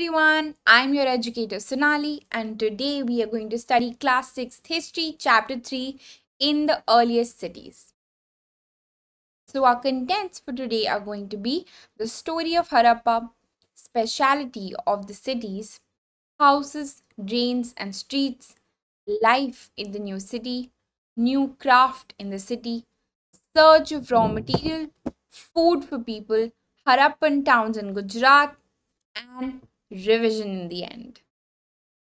everyone, I'm your educator Sonali and today we are going to study class 6 history chapter 3 in the earliest cities. So our contents for today are going to be the story of Harappa, speciality of the cities, houses, drains and streets, life in the new city, new craft in the city, surge of raw material, food for people, Harappan towns in Gujarat, and revision in the end.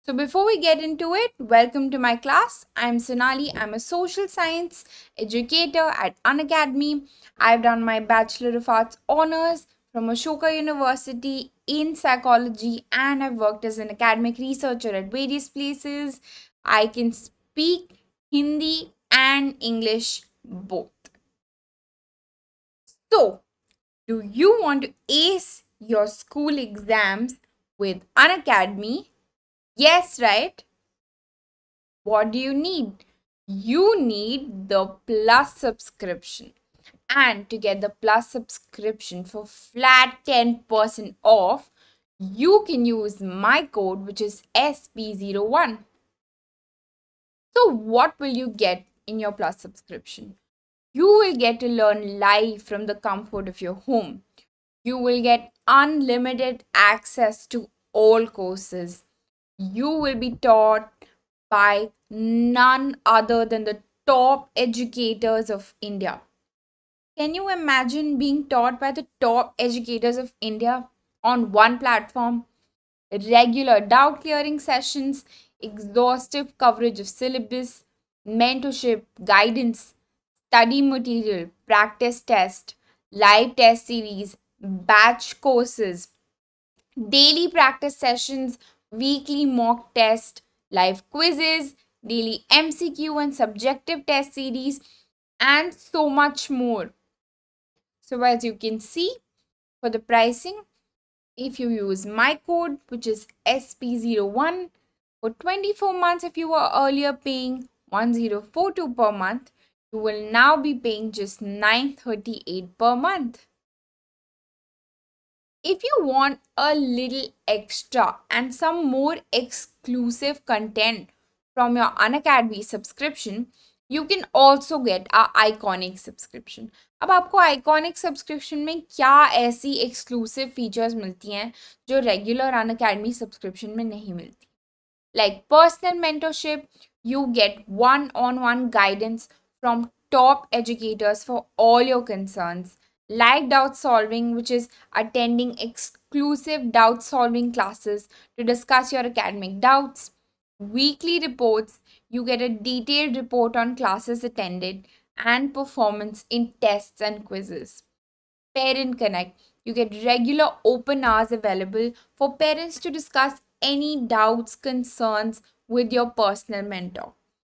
So before we get into it, welcome to my class. I'm Sonali. I'm a social science educator at Unacademy. I've done my Bachelor of Arts honors from Ashoka University in psychology and I've worked as an academic researcher at various places. I can speak Hindi and English both. So, do you want to ace your school exams with an academy. Yes, right? What do you need? You need the plus subscription. And to get the plus subscription for flat 10% off, you can use my code which is SP01. So what will you get in your plus subscription? You will get to learn live from the comfort of your home you will get unlimited access to all courses. You will be taught by none other than the top educators of India. Can you imagine being taught by the top educators of India on one platform? Regular doubt clearing sessions, exhaustive coverage of syllabus, mentorship, guidance, study material, practice test, live test series, batch courses, daily practice sessions, weekly mock test, live quizzes, daily MCQ and subjective test series, and so much more. So as you can see, for the pricing, if you use my code, which is SP01, for 24 months if you were earlier paying 1042 per month, you will now be paying just 938 per month if you want a little extra and some more exclusive content from your unacademy subscription you can also get our iconic subscription अब आपको iconic subscription में क्या ऐसी exclusive features मिलती हैं जो regular अन academy subscription में नहीं मिलती like personal mentorship you get one on one guidance from top educators for all your concerns Live doubt solving, which is attending exclusive doubt solving classes to discuss your academic doubts. Weekly reports, you get a detailed report on classes attended and performance in tests and quizzes. Parent Connect, you get regular open hours available for parents to discuss any doubts, concerns with your personal mentor.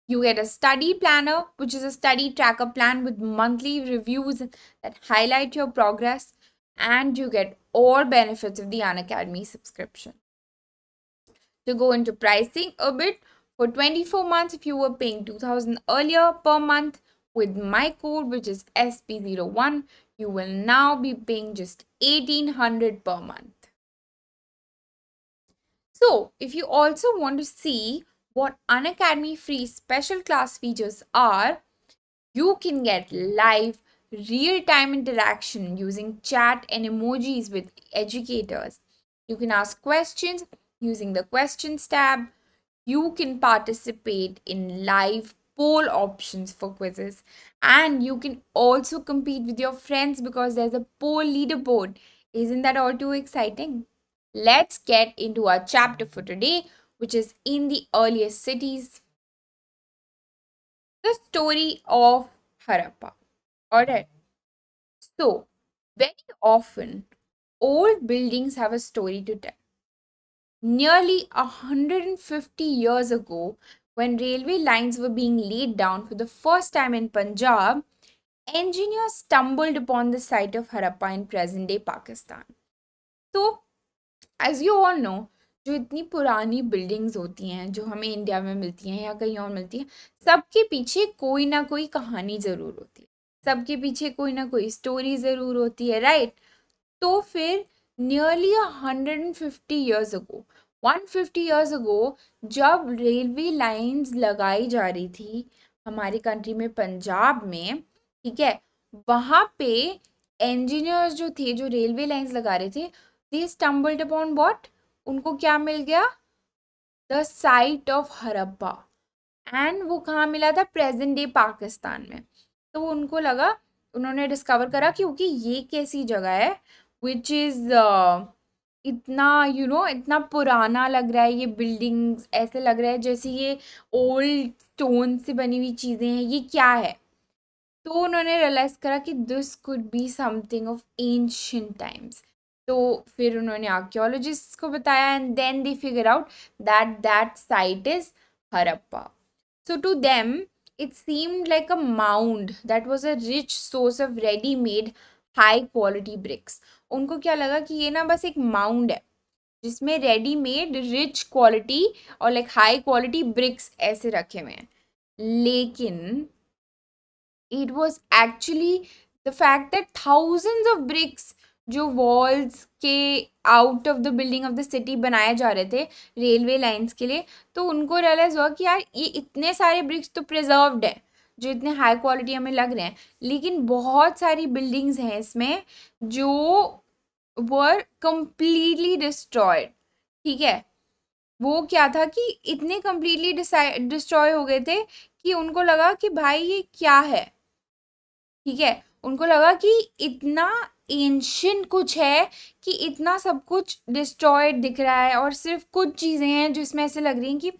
You get a study planner, which is a study tracker plan with monthly reviews that highlight your progress, and you get all benefits of the Unacademy subscription. To go into pricing a bit, for 24 months, if you were paying 2000 earlier per month with my code, which is SP01, you will now be paying just 1800 per month. So if you also want to see what Unacademy free special class features are, you can get live real-time interaction using chat and emojis with educators. You can ask questions using the questions tab. You can participate in live poll options for quizzes and you can also compete with your friends because there's a poll leaderboard. Isn't that all too exciting? Let's get into our chapter for today which is in the earliest cities. The story of Harappa. Alright. So, very often, old buildings have a story to tell. Nearly 150 years ago, when railway lines were being laid down for the first time in Punjab, engineers stumbled upon the site of Harappa in present day Pakistan. So, as you all know, जो इतनी पुरानी buildings होती हैं जो हमें India में मिलती हैं या कहीं और मिलती हैं सबके पीछे कोई ना कोई कहानी ज़रूर होती है सबके पीछे कोई ना कोई स्टोरी ज़रूर होती है राइट तो फिर nearly hundred and fifty years ago one fifty years ago जब रेलवे लाइंस लगाई जा रही थी हमारे कंट्री में पंजाब में ठीक है वहाँ पे इंजीनियर्स जो थे जो रेलवे लाइंस लगा रहे थे दे स्टम्बल्ड अपॉन वॉट उनको क्या मिल गया the site of Harappa and वो कहाँ मिला था प्रेजेंट डे पाकिस्तान में तो उनको लगा उन्होंने डिस्कवर करा क्योंकि ये कैसी जगह है विच इज़ uh, इतना यू you नो know, इतना पुराना लग रहा है ये बिल्डिंग्स ऐसे लग रहा है जैसे ये ओल्ड स्टोन से बनी हुई चीज़ें हैं ये क्या है तो उन्होंने रियलाइज़ करा कि this could be something of ancient times तो फिर उन्होंने आर्क्योलॉजिस्ट को बताया and then they figure out that that site is Harappa so to them it seemed like a mound that was a rich source of readymade high quality bricks उनको क्या लगा कि ये ना बस एक माउंड है जिसमें रेडीमेड रिच क्वालिटी और लाइक हाई क्वालिटी ब्रिक्स ऐसे रखे हुए हैं लेकिन it was actually the fact that thousands of bricks जो वॉल्स के out of the building of the city बनाए जा रहे थे रेलवे लाइंस के लिए तो उनको रियलाइज़ हुआ कि यार ये इतने सारे ब्रिक्स तो प्रिजर्व्ड है जो इतने हाई क्वालिटी हमें लग रहे हैं लेकिन बहुत सारी बिल्डिंग्स हैं इसमें जो वर कम्प्लीटली डिस्ट्रॉयड ठीक है वो क्या था कि इतने कम्प्लीटली डिस्ट्रॉय हो गए थे कि उनको लगा कि भाई ये क्या है ठीक है उनको लगा कि इतना एंशंट कुछ है कि इतना सब कुछ डिस्ट्रॉयड दिख रहा है और सिर्फ कुछ चीज़ें हैं जिसमें ऐसे लग रही हैं कि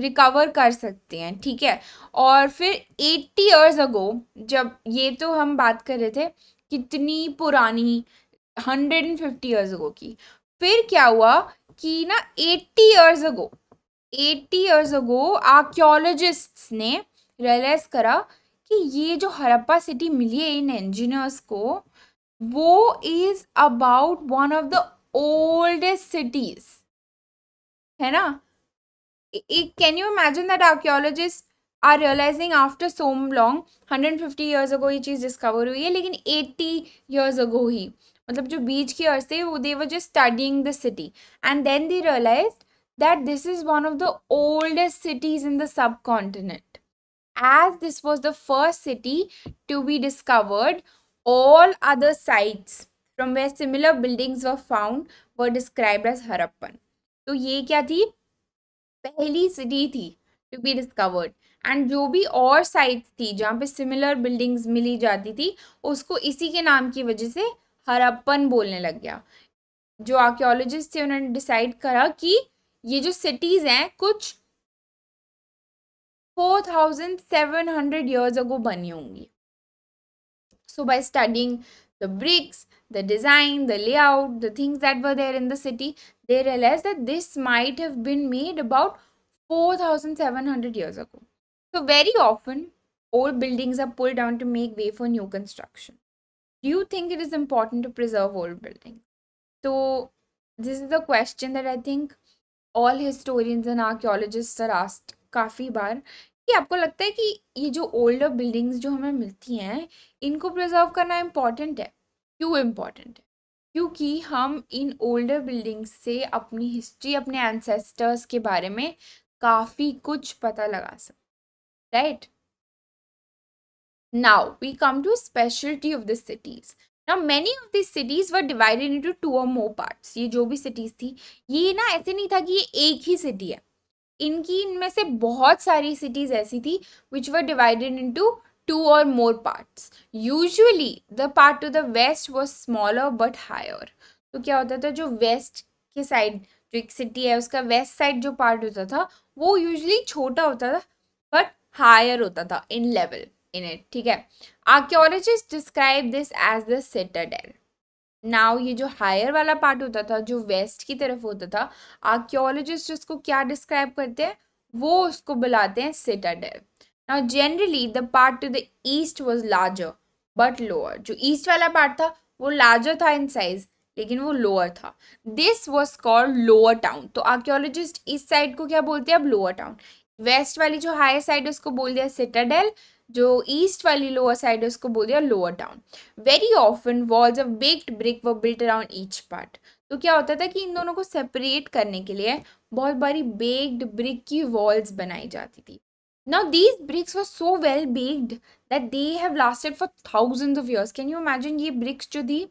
रिकवर कर सकते हैं ठीक है और फिर एट्टी ईयर्स अगो जब ये तो हम बात कर रहे थे कितनी पुरानी hundred and fifty years ago की फिर क्या हुआ कि ना eighty years ago eighty years ago archaeologists ने रियलाइज़ करा कि ये जो हरप्पा सिटी मिली है इन इंजीनियर्स को वो is about one of the oldest cities है ना can you imagine that archaeologist are realising after so long hundred fifty years ago ये चीज़ डिस्कवर हुई है लेकिन एट्टी ईयर्स अगो ही मतलब जो बीच के अर्स थे वो they were just studying the city and then they realise that this is one of the oldest cities in the subcontinent as this was the first city to be discovered, all other sites from where similar buildings were found were described as Harappan. तो ye kya thi pehli city thi to be discovered and jo bhi aur sites thi jahan pe similar buildings mili jati thi usko isi ke naam ki wajah se harappan bolne lag gaya जो archaeologist थे उन्होंने decide करा कि ये जो cities हैं कुछ 4700 years ago bani hongi so by studying the bricks the design the layout the things that were there in the city they realized that this might have been made about 4700 years ago so very often old buildings are pulled down to make way for new construction do you think it is important to preserve old buildings so this is the question that i think all historians and archaeologists are asked काफ़ी बार कि आपको लगता है कि ये जो older buildings जो हमें मिलती हैं इनको प्रिजर्व करना इम्पॉर्टेंट है क्यों इम्पॉर्टेंट है क्योंकि हम इन ओल्डर बिल्डिंग्स से अपनी हिस्ट्री अपने एनसेस्टर्स के बारे में काफ़ी कुछ पता लगा सकते right now we come to speciality of the cities ना many of this cities were divided into two or more parts ये जो भी सिटीज़ थी ये ना ऐसे नहीं था कि ये एक ही सिटी है इनकी इनमें से बहुत सारी सिटीज़ ऐसी थी which were divided to two or more parts Usually the part to the west was smaller but higher तो क्या होता था जो वेस्ट के साइड जो एक सिटी है उसका वेस्ट साइड जो पार्ट होता था वो यूजली छोटा होता था बट हायर होता था इन लेवल इन इट ठीक है archaeologist describe this as the citadel now ये जो हायर वाला पार्ट होता था जो वेस्ट की तरफ होता था आर्क्योलॉजिस्ट उसको क्या डिस्क्राइब करते हैं वो उसको बुलाते हैं citadel now generally the part to the east was larger but lower जो ईस्ट वाला पार्ट था वो लार्जर था इन साइज लेकिन वो लोअर था this was called lower town तो आर्क्योलॉजिस्ट इस साइड को क्या बोलते हैं अब लोअर टाउन वेस्ट वाली जो हायर साइड उसको बोल दिया सिटाडेल जो ईस्ट वाली लोअर साइड है उसको बोल दिया lower town very often walls of baked brick were built around each part तो क्या होता था कि इन दोनों को सेपरेट करने के लिए बहुत बारी बेक्ड ब्रिक की वॉल्स बनाई जाती थी now these bricks were so well baked that they have lasted for thousand of years. Can you imagine ये ब्रिक्स जो थी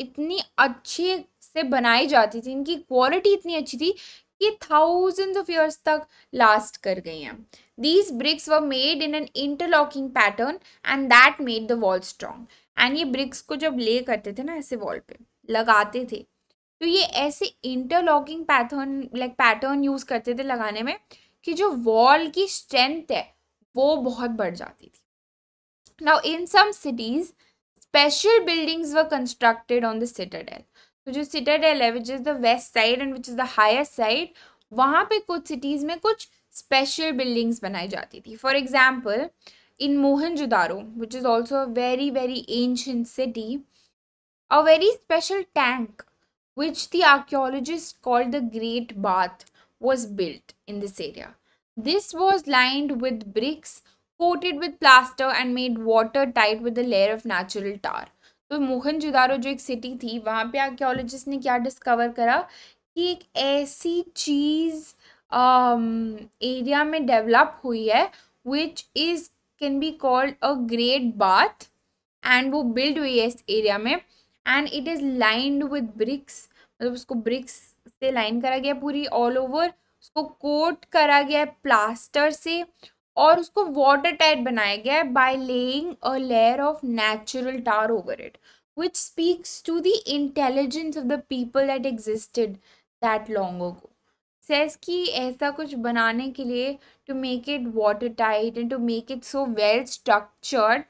इतनी अच्छे से बनाई जाती थी इनकी क्वालिटी इतनी अच्छी थी कि थाउजेंड ऑफ years तक लास्ट कर गई हैं These bricks were made in an interlocking pattern and that made the wall strong. And ये ब्रिक्स को जब ले करते थे ना ऐसे वॉल पे लगाते थे तो ये ऐसे interlocking pattern like pattern use करते थे लगाने में कि जो वॉल की स्ट्रेंथ है वो बहुत बढ़ जाती थी now in some cities special buildings were constructed on the citadel तो जो सिटाडेल है which is the west side and which is the higher side वहाँ पे कुछ सिटीज़ में कुछ स्पेशल बिल्डिंग्स बनाई जाती थी for example in Mohenjodaro which is also a very very ancient city a very special tank which the archaeologist called the great bath was built in this area this was lined with bricks coated with plaster and made water tight with the layer of natural tar तो मोहन जुदारो जो एक city थी वहाँ पे archaeologist ने क्या discover करा कि एक ऐसी चीज़ एरिया um, में डेवलप हुई है which is can be called a great bath and वो बिल्ड हुई है इस एरिया में and it is lined with bricks मतलब उसको ब्रिक्स से लाइन करा गया पूरी ऑल ओवर उसको कोट करा गया है प्लास्टर से और उसको वाटर टाइट बनाया गया है by laying a layer of natural tar over it which speaks to the intelligence of the people that existed that long ago सेस की ऐसा कुछ बनाने के लिए to make it water tight and to make it so well structured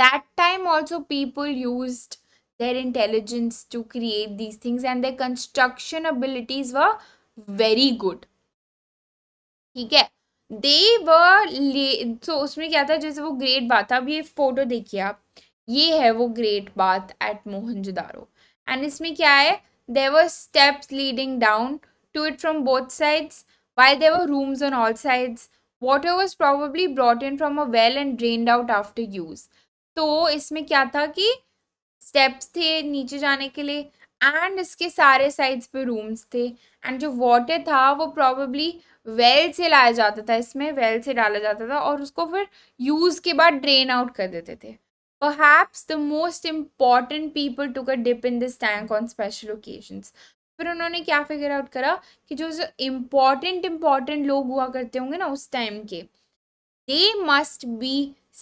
that time also people use their intelligence to create these things and their construction abilities were very good ठीक है दे व सो उसमें क्या था जैसे वो ग्रेट बात अब ये फोटो देखिए आप ये है वो ग्रेट बात एट मोहन एंड इसमें क्या है there were steps leading down to it from both sides, while there were rooms on all sides. Water was probably brought in from a well and drained out after use. तो इसमें क्या था कि steps थे नीचे जाने के लिए एंड इसके सारे साइड्स पे रूम्स थे एंड जो वाटर था वो प्रॉबली वेल से लाया जाता था इसमें वेल से डाला जाता था और उसको फिर यूज़ के बाद ड्रेन आउट कर देते थे Perhaps the most important people took a dip in this tank on special occasions. फिर उन्होंने क्या फिगर आउट करा कि जो इम्पॉर्टेंट इम्पॉर्टेंट लोग हुआ करते होंगे ना उस टाइम के they must be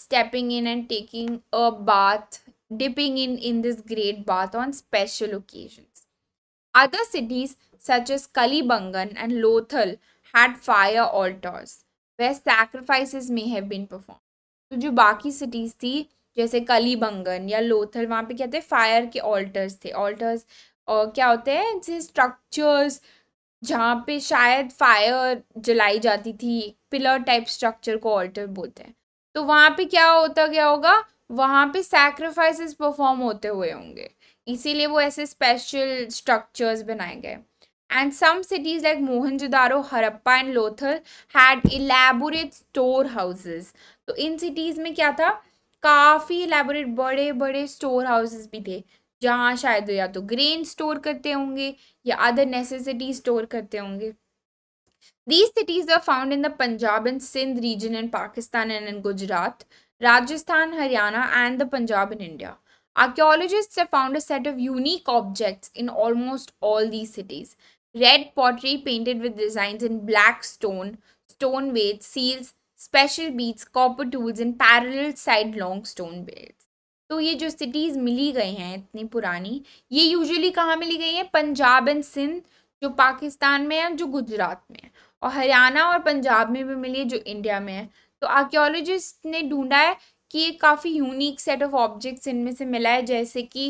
stepping in and taking a bath dipping in in this great bath on special occasion other cities such as Kalibangan and Lothal had fire altars where sacrifices may have been perform तो जो बाकी cities थी जैसे कलीबंगन या लोथल वहाँ पे क्या थे फायर के ऑल्टर्स थे ऑल्टर्स और क्या होते हैं ऐसे स्ट्रक्चर्स जहाँ पे शायद फायर जलाई जाती थी पिलर टाइप स्ट्रक्चर को ऑल्टर बोलते हैं तो वहाँ पे क्या होता गया होगा वहाँ पे सैक्रिफाइसेस परफॉर्म होते हुए होंगे इसीलिए वो ऐसे स्पेशल स्ट्रक्चर्स बनाए गए and some like Mohenjo mohenjo Harappa and Lothal had elaborate store houses तो इन सिटीज में क्या था काफ़ी इलेबोरेट बड़े बड़े स्टोर हाउसेज भी थे जहाँ शायद या तो ग्रेन स्टोर करते होंगे या अदर नेसेसिटी स्टोर करते होंगे these cities are found in the Punjab and Sindh region in Pakistan and in Gujarat Rajasthan Haryana and the Punjab in India archaeologist से found a set of unique objects in almost all these cities red pottery painted with design in black stone stone weight seals special beads copper tools in parallel side long stone belt तो ये जो cities मिली गई हैं इतनी पुरानी ये usually कहाँ मिली गई हैं पंजाब एंड सिंध जो पाकिस्तान में है जो गुजरात में है और हरियाणा और पंजाब में भी मिली है जो इंडिया में है तो आर्क्योलॉजिस्ट ने ढूंढा है कि ये काफ़ी यूनिक सेट ऑफ ऑब्जेक्ट्स इनमें से मिला है जैसे कि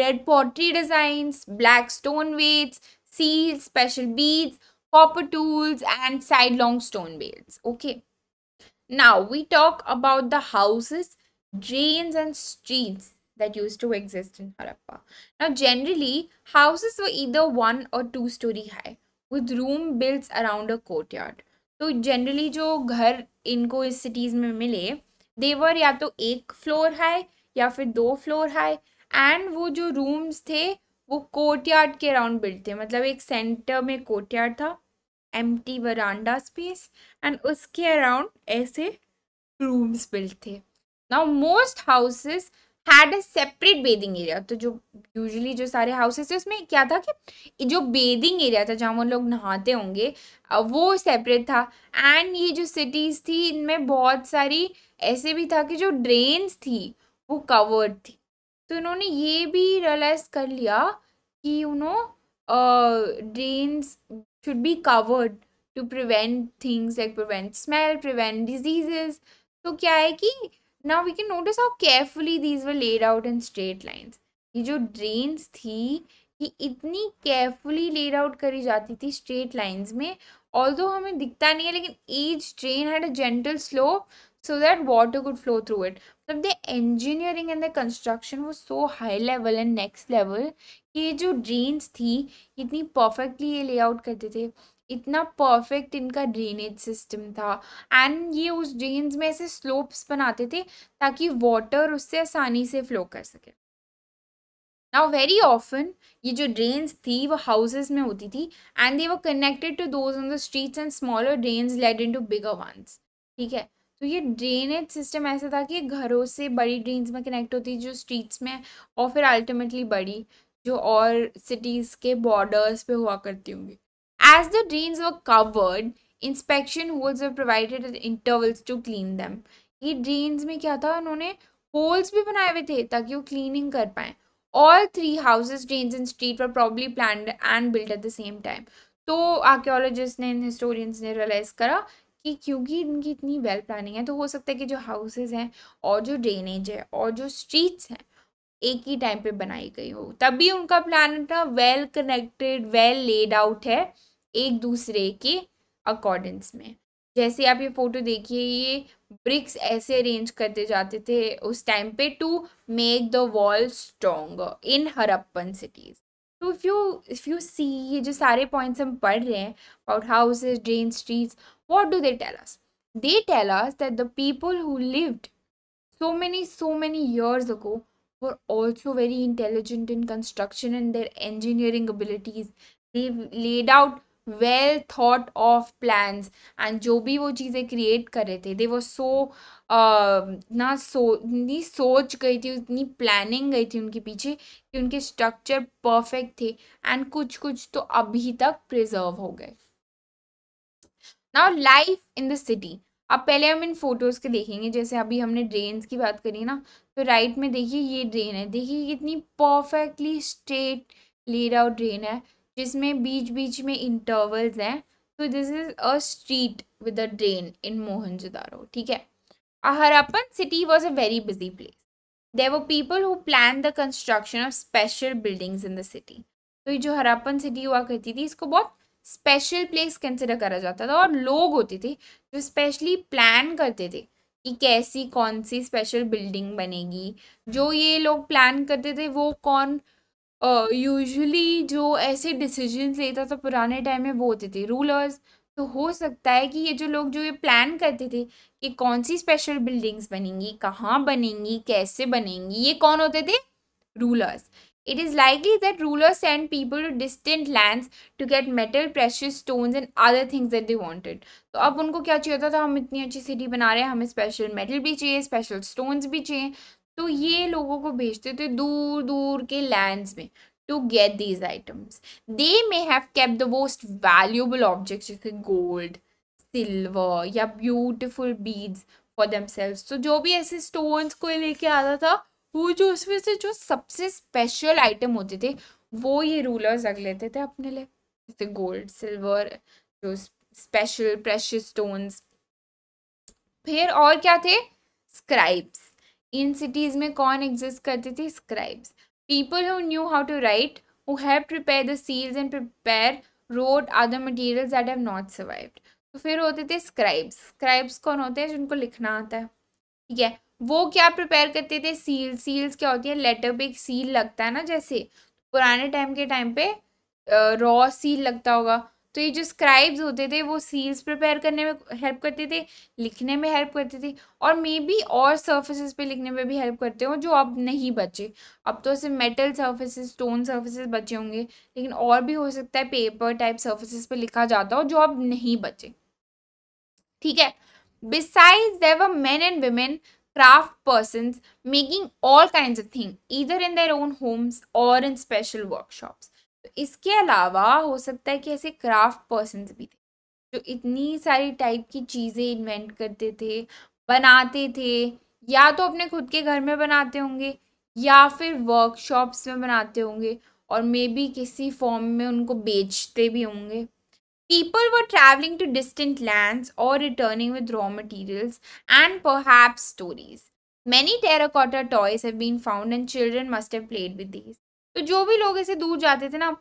red pottery designs black stone weights seal special beads copper tools and side long stone bales okay now we talk about the houses drains and streets that used to exist in Harappa. Now, generally, houses were either one or two story high with room built around a courtyard. So, generally, जो घर इनको इस cities में मिले देवर या तो एक floor high या फिर दो फ्लोर हाई एंड वो जो रूम्स थे वो कोर्टयार्ड के अराउंड बिल्ड थे मतलब एक सेंटर में कोर्टयार्ड था empty veranda space and उसके around ऐसे rooms built थे now most houses had a separate bathing area तो जो यूजली जो सारे हाउसेस थे उसमें क्या था कि जो बेदिंग एरिया था जहाँ वो लोग नहाते होंगे वो सेपरेट था एंड ये जो सिटीज़ थी इनमें बहुत सारी ऐसे भी था कि जो ड्रेन्स थी वो कवर्ड थी तो इन्होंने ये भी रियलाइज कर लिया कि उन्होंने drains should be covered to prevent things like prevent smell prevent diseases तो क्या है कि now we can notice how carefully these were laid out in straight lines ये जो ड्रेन्स थी ये इतनी केयरफुली लेड आउट करी जाती थी स्ट्रेट लाइन्स में ऑल दो हमें दिखता नहीं है लेकिन each drain had a gentle slope so that water could flow through it मतलब the engineering and the construction वो so high level and next level कि ये जो ड्रेन्स थी इतनी परफेक्टली ये लेआउट करते थे इतना परफेक्ट इनका ड्रेनेज सिस्टम था एंड ये उस ड्रेन्स में ऐसे स्लोप्स बनाते थे ताकि वाटर उससे आसानी से फ्लो कर सके नाउ वेरी ऑफन ये जो ड्रेन्स थी वो हाउसेज में होती थी एंड दे वो connected to those on the streets and smaller drains laid into bigger ones ठीक है तो ये ड्रेनेज सिस्टम ऐसा था कि घरों से बड़ी ड्रेन्स में कनेक्ट होती जो स्ट्रीट्स में और फिर अल्टीमेटली बड़ी जो और सिटीज़ के बॉर्डर्स पे हुआ करती होंगी As the drains were covered, inspection holes were provided at intervals to clean them. ये drains में क्या था उन्होंने holes भी बनाए हुए थे ताकि वो cleaning कर पाए All three houses, drains and street were probably planned and built at the same time. तो आर्क्योलॉजिस्ट ने हिस्टोरियंस ने रियलाइज़ करा कि क्योंकि इनकी इतनी वेल प्लानिंग है तो हो सकता है कि जो हाउसेज हैं और जो ड्रेनेज है और जो स्ट्रीट्स हैं एक ही टाइम पे बनाई गई हो तभी उनका प्लान इतना well connected well laid out है एक दूसरे के अकॉर्डेंस में जैसे आप ये फ़ोटो देखिए ये ब्रिक्स ऐसे अरेंज करते जाते थे उस टाइम पे to make the wall strong in Harappan cities तो if you if you see ये जो सारे पॉइंट्स हम पढ़ रहे हैं about houses drain streets what do they tell us they tell us that the people who lived so many so many years ago were also very intelligent in construction and their engineering abilities they laid out well thought of plans and जो भी वो चीज़ें create कर रहे थे दे वो सो ना सो इतनी सोच गई थी इतनी प्लानिंग गई थी उनके पीछे कि उनके स्ट्रक्चर परफेक्ट थे एंड कुछ कुछ तो अभी तक प्रिजर्व हो गए now life in the city अब पहले हम इन फोटोज़ के देखेंगे जैसे अभी हमने ड्रेन्स की बात करी ना तो राइट में देखिए ये ड्रेन है देखिए कितनी perfectly straight laid out drain है जिसमें बीच बीच में इंटरवल्स हैं तो this is a street with a drain in Mohenjodaro ठीक है Harappan city was a very busy place There वो people who plan the construction of special buildings in the city तो ये जो हरापन सिटी हुआ करती थी इसको बहुत स्पेशल प्लेस कंसिडर करा जाता था और लोग होते थे जो स्पेशली प्लान करते थे कि कैसी कौन सी स्पेशल बिल्डिंग बनेगी जो ये लोग प्लान करते थे वो कौन यूजुअली जो ऐसे डिसीजन लेता था पुराने टाइम में वो होते थे रूलर्स तो हो सकता है कि ये जो लोग जो ये प्लान करते थे कि कौन सी स्पेशल बिल्डिंग्स बनेंगी कहाँ बनेंगी कैसे बनेंगी ये कौन होते थे rulers it is likely that rulers and people to distant lands to get metal precious stones and other things that they wanted तो अब उनको क्या चाहिए होता था हम इतनी अच्छी सिटी बना रहे हैं हमें स्पेशल मेटल भी चाहिए स्पेशल स्टोन्स भी चाहिए तो ये लोगों को भेजते थे दूर दूर के लैंड्स में to get these items they may have kept the most valuable objects जैसे गोल्ड सिल्वर या बीड्स फॉर for themselves. तो जो भी ऐसे स्टोन्स को लेके आता था वो जो उसमें से जो सबसे स्पेशल आइटम होते थे वो ये रूलर्स रख लेते थे अपने लिए जैसे गोल्ड सिल्वर जो स्पेशल प्रेशियस स्टोन्स फिर और क्या थे स्क्राइब्स इन सिटीज़ में कौन एग्जिस्ट करते थे scribes people who knew how to write who have prepare the seals and prepare wrote other materials that have not survived तो फिर होते थे स्क्राइब्स स्क्राइब्स कौन होते हैं जिनको लिखना आता है ठीक है वो क्या प्रिपेयर करते थे सील सील्स क्या होती है लेटर पे एक सील लगता है ना जैसे पुराने टाइम के टाइम पे रॉ सील लगता होगा तो ये जो स्क्राइब्स होते थे वो सील्स प्रिपेयर करने में हेल्प करते थे लिखने में हेल्प करते थे और मे बी और सर्फेसिस पे लिखने में भी हेल्प करते हो जो अब नहीं बचे अब तो सिर्फ मेटल सर्फेसिस स्टोन सर्फेसिस बचे होंगे लेकिन और भी हो सकता है पेपर टाइप सर्फेसिस पे लिखा जाता हो जो अब नहीं बचे ठीक है besides there were men and women craft craft making all kind of thing इधर इन in ओन होम्स और इन स्पेशल वर्कशॉप्स तो इसके अलावा हो सकता है कि ऐसे क्राफ्ट पर्सन भी थे जो इतनी सारी टाइप की चीज़ें इन्वेंट करते थे बनाते थे या तो अपने खुद के घर में बनाते होंगे या फिर वर्कशॉप्स में बनाते होंगे और मे बी किसी फॉर्म में उनको बेचते भी होंगे people were travelling to distant land और returning with raw materials and perhaps stories many terracotta toys have been found and children must have played with these तो जो भी लोग ऐसे दूर जाते थे ना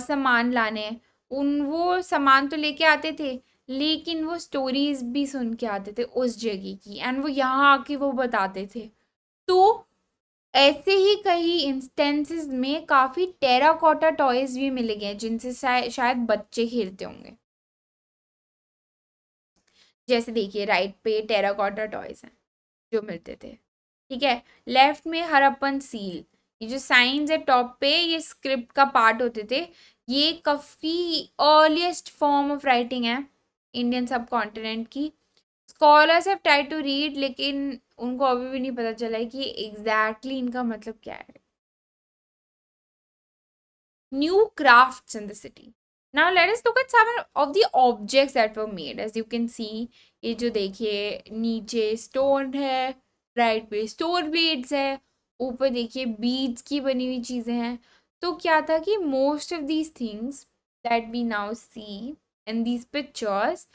सामान लाने उन वो सामान तो लेके आते थे लेकिन वो स्टोरीज भी सुन के आते थे उस जगह की एंड वो यहाँ आके वो बताते थे तो ऐसे ही कई इंस्टेंसेस में काफ़ी टेराकोटा टॉयज भी मिले गए जिनसे शायद बच्चे खेलते होंगे जैसे देखिए राइट पे टेराकोटा टॉयज हैं जो मिलते थे ठीक है लेफ्ट में हरप्पन सील ये जो साइंस है टॉप पे ये स्क्रिप्ट का पार्ट होते थे ये काफ़ी अर्लीस्ट फॉर्म ऑफ राइटिंग है इंडियन सब कॉन्टिनेंट की scholars have try to read लेकिन उनको अभी भी नहीं पता चला है कि एग्जैक्टली exactly इनका मतलब क्या है new craft in the city now let us look at some of the objects that were made as you can see ये जो देखिए नीचे स्टोन है राइट पे स्टोर blades है ऊपर देखिए बीड्स की बनी हुई चीज़ें हैं तो क्या था कि most of these things that we now see in these pictures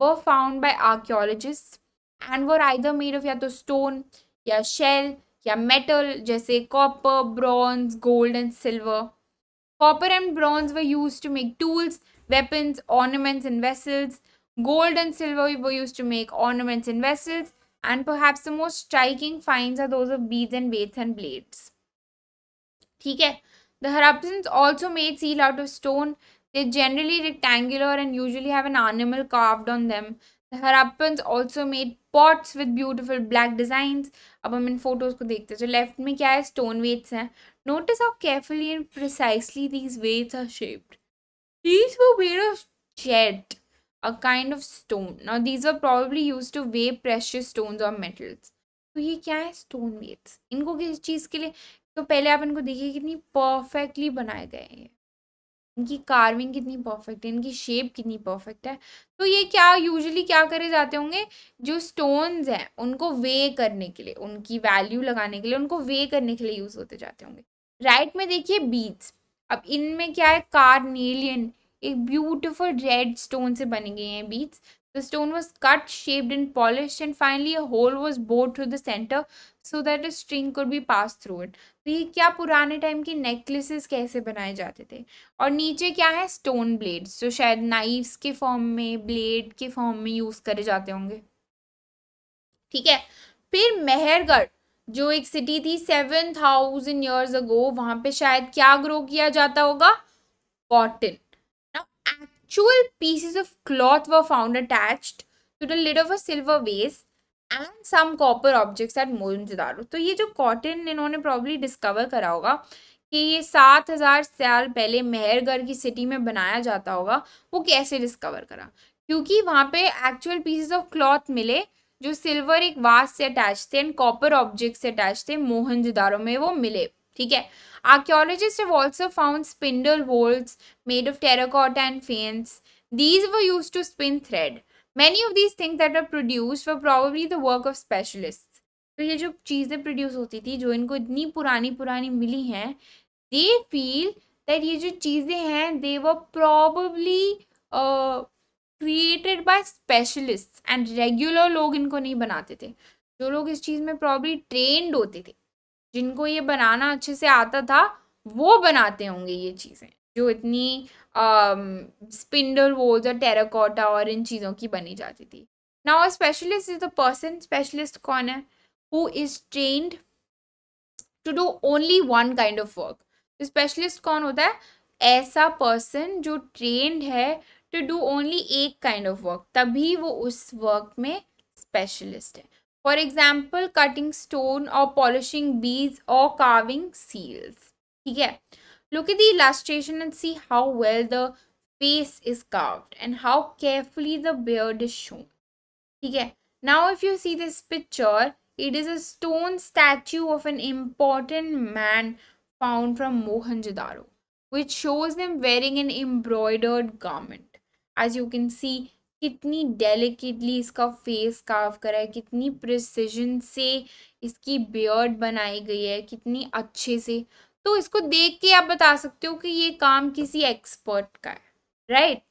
वो फाउंड बाय आर्क्योलॉजिस्ट एंड वो आइदर मेड ऑफ या तो स्टोन या शेल या मेटल जैसे copper bronze gold and silver copper and bronze were use to make tools weapons ornaments and vessels gold and silver वो use to make ornaments and vessels And perhaps the most striking finds are those of beads and weights and blades. Okay. The Harappans also made seal out of stone. They're generally rectangular and usually have an animal carved on them. The Harappans also made pots with beautiful black designs. अब हम इन photos को देखते हैं तो left में क्या है stone weights हैं notice how carefully and precisely these weights are shaped these were weighed a kind of stone. Now these were probably used to weigh precious stones or metals. तो ये क्या है स्टोन वेट्स इनको किस चीज़ के लिए तो पहले आप इनको देखिए कितनी परफेक्टली बनाए गए हैं इनकी कार्विंग कितनी परफेक्ट है इनकी शेप कितनी परफेक्ट है तो ये क्या यूजुअली क्या करे जाते होंगे जो स्टोन्स हैं उनको वे करने के लिए उनकी वैल्यू लगाने के लिए उनको वे करने के लिए यूज़ होते जाते होंगे राइट में देखिए बीट्स अब इनमें क्या है कार्नेलियन एक ब्यूटिफुल रेड स्टोन से बने गए हैं beads the stone was cut shaped and polish and finally a hole was bored through the centre so that a string could be pass through it तो ये क्या पुराने टाइम के नेकलेसेस कैसे बनाए जाते थे और नीचे क्या है स्टोन ब्लेड्स जो शायद नाइफ्स के फॉर्म में ब्लेड के फॉर्म में यूज़ करे जाते होंगे ठीक है फिर मेहरगढ़ जो एक सिटी थी सेवन थाउजेंड ईयर्स अगो वहाँ पे शायद क्या ग्रो किया जाता होगा cotton actual pieces of cloth were found attached to the lid of a silver vase and some copper objects at Mohenjodaro तो ये जो कॉटन इन्होंने प्रॉब्ली डिस्कवर करा होगा कि ये सात हज़ार साल पहले मेहरगढ़ की सिटी में बनाया जाता होगा वो कैसे डिस्कवर करा क्योंकि वहाँ पे एक्चुअल पीसेस ऑफ क्लॉथ मिले जो सिल्वर एक वास से अटैच थे एंड कॉपर ऑब्जेक्ट से अटैच थे मोहनजोदारो में वो मिले ठीक है archaeologist have also found spindle whorls made of terracotta and faience these were use to spin thread many of these things that are produce for probably the work of specialist तो ये जो चीज़ें प्रोड्यूस होती थी जो इनको इतनी पुरानी पुरानी मिली हैं दे फील दैट ये जो चीज़ें हैं they were probably created by specialist and regular लोग इनको नहीं बनाते थे जो लोग इस चीज़ में प्रॉबली ट्रेंड होते थे जिनको ये बनाना अच्छे से आता था वो बनाते होंगे ये चीज़ें जो इतनी स्पिंडल वो और टेराकोटा और इन चीज़ों की बनी जाती थी now specialist is the person specialist कौन है who is trained to do only one kind of work specialist कौन होता है ऐसा पर्सन जो ट्रेंड है टू डू ओनली एक काइंड ऑफ वर्क तभी वो उस वर्क में स्पेशलिस्ट है For example, cutting stone or polishing beads or carving seals. Yeah. Look at the illustration and see how well the face is carved and how carefully the beard is shown. Okay. Now if you see this picture, it is a stone statue of an important man found from Mohenjo-daro which shows them wearing an embroidered garment. As you can see, कितनी delicately इसका face carve करा है कितनी precision से इसकी beard बनाई गई है कितनी अच्छे से तो इसको देख के आप बता सकते हो कि ये काम किसी एक्सपर्ट का है right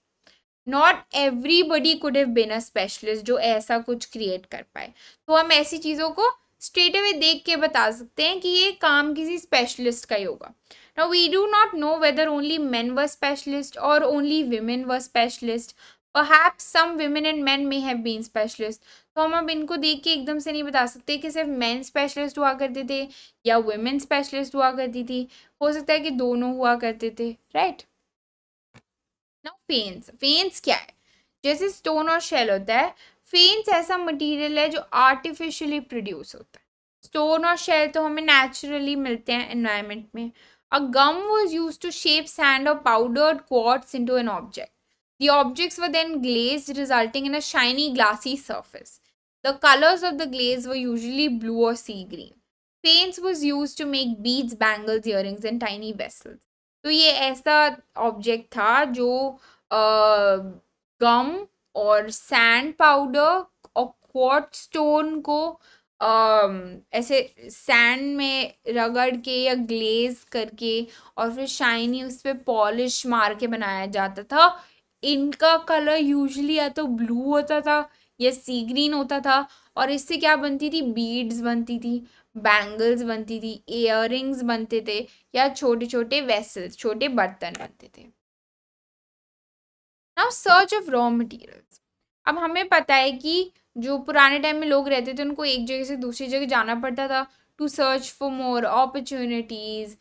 not everybody could have been a specialist जो ऐसा कुछ क्रिएट कर पाए तो हम ऐसी चीज़ों को स्ट्रेट अवे देख के बता सकते हैं कि ये काम किसी स्पेशलिस्ट का ही होगा ना we do not know whether only men were specialist और only women were specialist perhaps some women and men may have been specialists तो हम अब इनको देख के एकदम से नहीं बता सकते कि सिर्फ मैन स्पेशलिस्ट हुआ करते थे या वुमेन स्पेशलिस्ट हुआ करती थी हो सकता है कि दोनों हुआ करते थे राइट नाउ फेंस फेंस क्या है जैसे स्टोन और शेल होता है फेंस ऐसा मटीरियल है जो आर्टिफिशियली प्रोड्यूस होता है स्टोन और शेल तो हमें नेचुरली मिलते हैं एनवायरमेंट में a gum was use to shape sand और powdered quartz to an object The objects were then glazed, resulting in a shiny, glassy surface. The colors of the glaze were usually blue or sea green. Paints was used to make beads, bangles, earrings and tiny vessels. तो ये ऐसा object था जो गम और sand powder और क्वाट stone को ऐसे sand में रगड़ के या ग्लेज करके और फिर शाइनी उस पर पॉलिश मार के बनाया जाता था इनका कलर यूजली या तो ब्लू होता था या सी ग्रीन होता था और इससे क्या बनती थी बीड्स बनती थी बैंगल्स बनती थी इयर बनते थे या छोटे छोटे वेसल्स छोटे बर्तन बनते थे now search of raw materials अब हमें पता है कि जो पुराने टाइम में लोग रहते थे उनको एक जगह से दूसरी जगह जाना पड़ता था to search for more opportunities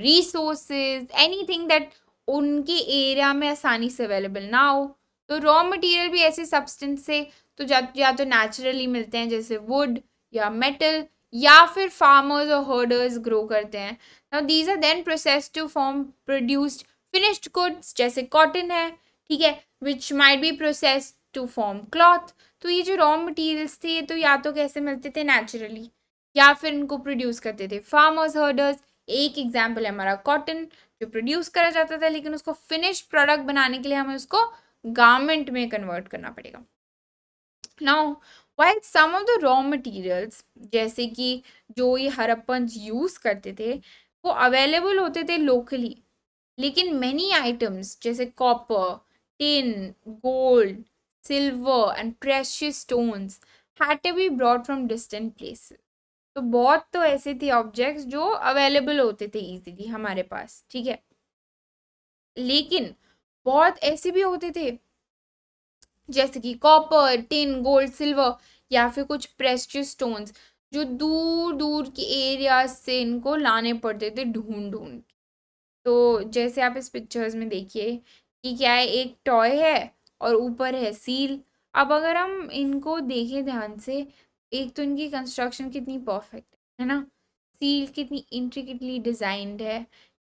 resources anything that उनके एरिया में आसानी से अवेलेबल ना हो तो रॉ मटेरियल भी ऐसे सब्सटेंस से तो या तो नेचुरली मिलते हैं जैसे वुड या मेटल या फिर फार्मर्स और हर्डर्स ग्रो करते हैं now these are then process to form produced finished goods जैसे कॉटन है ठीक है which might be process to form cloth तो ये जो रॉ मटेरियल्स थे तो या तो कैसे मिलते थे नेचुरली या फिर इनको प्रोड्यूस करते थे फार्मर्स हर्डर्स एक एग्जाम्पल है हमारा कॉटन जो प्रोड्यूस करा जाता था लेकिन उसको फिनिश प्रोडक्ट बनाने के लिए हमें उसको गारमेंट में कन्वर्ट करना पड़ेगा now while some of the raw materials जैसे कि जो ये हरप्पन यूज़ करते थे वो अवेलेबल होते थे लोकली लेकिन मैनी आइटम्स जैसे copper tin gold silver and precious stones had to be brought from distant places तो बहुत तो ऐसे थे ऑब्जेक्ट्स जो अवेलेबल होते थे इजीली हमारे पास ठीक है लेकिन बहुत ऐसे भी होते थे जैसे कि कॉपर टिन गोल्ड सिल्वर या फिर कुछ प्रेस्टियस स्टोन्स जो दूर दूर के एरिया से इनको लाने पड़ते थे ढूंढ ढूंढ तो जैसे आप इस पिक्चर्स में देखिए कि क्या है एक टॉय है और ऊपर है सील अब अगर हम इनको देखें ध्यान से एक तो इनकी कंस्ट्रक्शन कितनी परफेक्ट है ना सील कितनी इंट्रिकेटली डिजाइंड है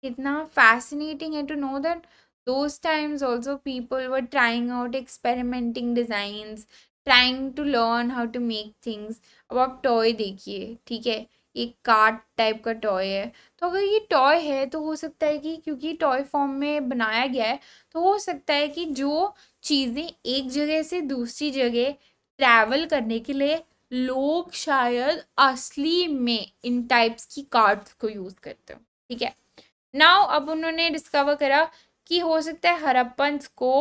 कितना फैसिनेटिंग है to know that those times also people were trying out experimenting design trying to learn how to make things अब आप टॉय देखिए ठीक है एक कार्ट टाइप का टॉय है तो अगर ये टॉय है तो हो सकता है कि क्योंकि टॉय फॉर्म में बनाया गया है तो हो सकता है कि जो चीज़ें एक जगह से दूसरी जगह ट्रैवल करने के लिए लोग शायद असली में इन टाइप्स की कार्ड्स को यूज़ करते हो ठीक है नाउ अब उन्होंने डिस्कवर करा कि हो सकता है हरप्पन को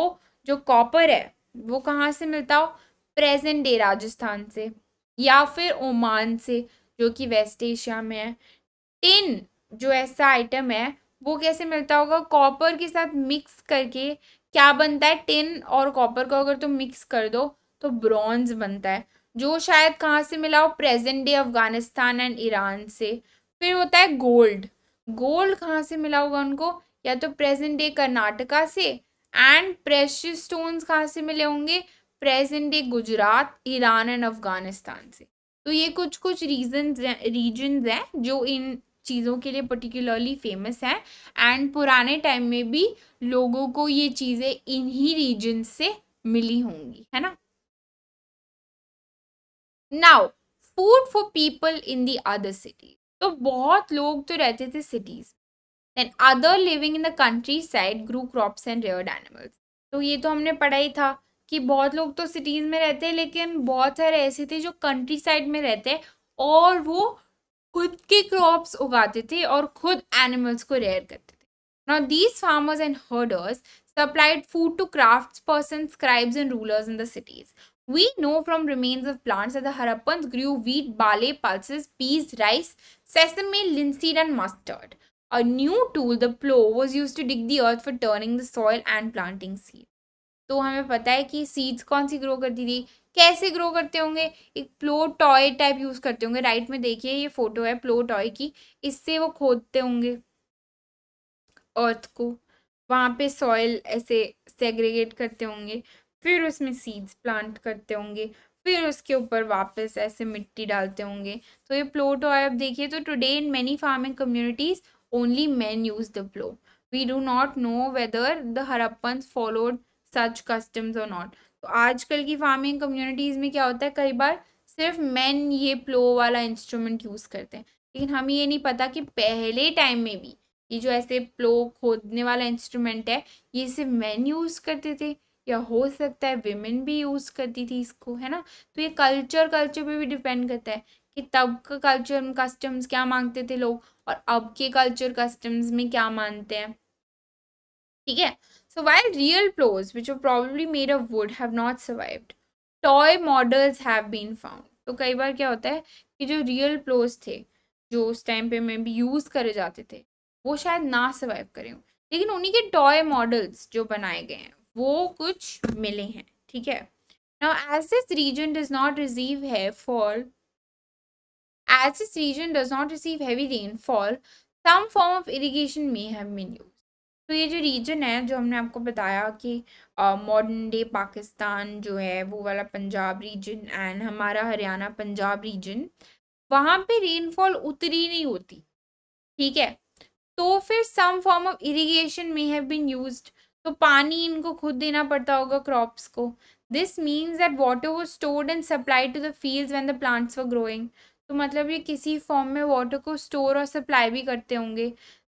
जो कॉपर है वो कहाँ से मिलता हो प्रेजेंट डे राजस्थान से या फिर ओमान से जो कि वेस्ट एशिया में है टिन जो ऐसा आइटम है वो कैसे मिलता होगा कॉपर के साथ मिक्स करके क्या बनता है टिन और कॉपर को अगर तुम मिक्स कर दो तो ब्रॉन्ज बनता है जो शायद कहाँ से मिला हो present day Afghanistan and Iran से फिर होता है गोल्ड गोल्ड कहाँ से मिला होगा उनको या तो प्रेजेंट डे कर्नाटका से एंड प्रेश स्टोन्स कहाँ से मिले होंगे present day Gujarat Iran and Afghanistan से तो ये कुछ कुछ रीजन रीजन हैं जो इन चीज़ों के लिए पर्टिकुलरली फेमस हैं एंड पुराने टाइम में भी लोगों को ये चीज़ें इन्हीं रीजन से मिली होंगी है ना now food for people in the other city तो बहुत लोग तो रहते थे cities and other living in the countryside grew crops and reared animals तो ये तो हमने पढ़ा ही था कि बहुत लोग तो सिटीज़ में रहते हैं लेकिन बहुत सारे ऐसे थे जो कंट्री साइड में रहते हैं और वो खुद के क्रॉप्स उगाते थे और खुद एनिमल्स को रेयर करते थे now these farmers and herders supplied food to craft person scribes and rulers in the cities We know from remains of plants that the Harappans grew wheat, barley, pulses, peas, rice, sesame, linseed and mustard. A new tool, the plow, was used to dig the earth for turning the soil and planting seeds. तो हमें पता है कि seeds कौन सी grow करती थी कैसे grow करते होंगे एक प्लो टॉय टाइप यूज़ करते होंगे राइट में देखिए ये फोटो है प्लो टॉय की इससे वो खोदते होंगे अर्थ को वहां पे सॉइल ऐसे सेग्रीगेट करते होंगे फिर उसमें सीड्स प्लांट करते होंगे फिर उसके ऊपर वापस ऐसे मिट्टी डालते होंगे तो ये प्लो टो अब देखिए तो today in many farming communities only men use the plough we do not know whether the Harappans followed such customs और नॉट तो आजकल की फार्मिंग कम्युनिटीज़ में क्या होता है कई बार सिर्फ मैन ये प्लो वाला इंस्ट्रूमेंट यूज़ करते हैं लेकिन हमें ये नहीं पता कि पहले टाइम में भी ये जो ऐसे प्लो खोदने वाला इंस्ट्रूमेंट है ये सिर्फ मैन यूज़ करते थे या हो सकता है विमेन भी यूज़ करती थी इसको है ना तो ये कल्चर कल्चर पे भी डिपेंड करता है कि तब का कल्चर कस्टम्स क्या मांगते थे लोग और अब के कल्चर कस्टम्स में क्या मानते हैं ठीक है so why real ploughs which probably made of wood have not survived toy models have been found तो कई बार क्या होता है कि जो रियल प्लोज थे जो उस टाइम पे मे भी यूज़ करे जाते थे वो शायद ना सर्वाइव करें लेकिन उन्हीं के टॉय मॉडल्स जो बनाए गए हैं वो कुछ मिले हैं ठीक है now as this region does not receive है fall as this region does not receive heavy rainfall some form of irrigation may have been use तो ये जो रीजन है जो हमने आपको बताया कि मॉडर्न डे पाकिस्तान जो है वो वाला पंजाब रीजन एंड हमारा हरियाणा पंजाब रीजन वहाँ पे रेनफॉल उतरी नहीं होती ठीक है तो फिर some form of irrigation may have been used तो पानी इनको खुद देना पड़ता होगा क्रॉप्स को this means that water was stored and supply to the field when the plants for growing तो मतलब ये किसी फॉर्म में वाटर को स्टोर और सप्लाई भी करते होंगे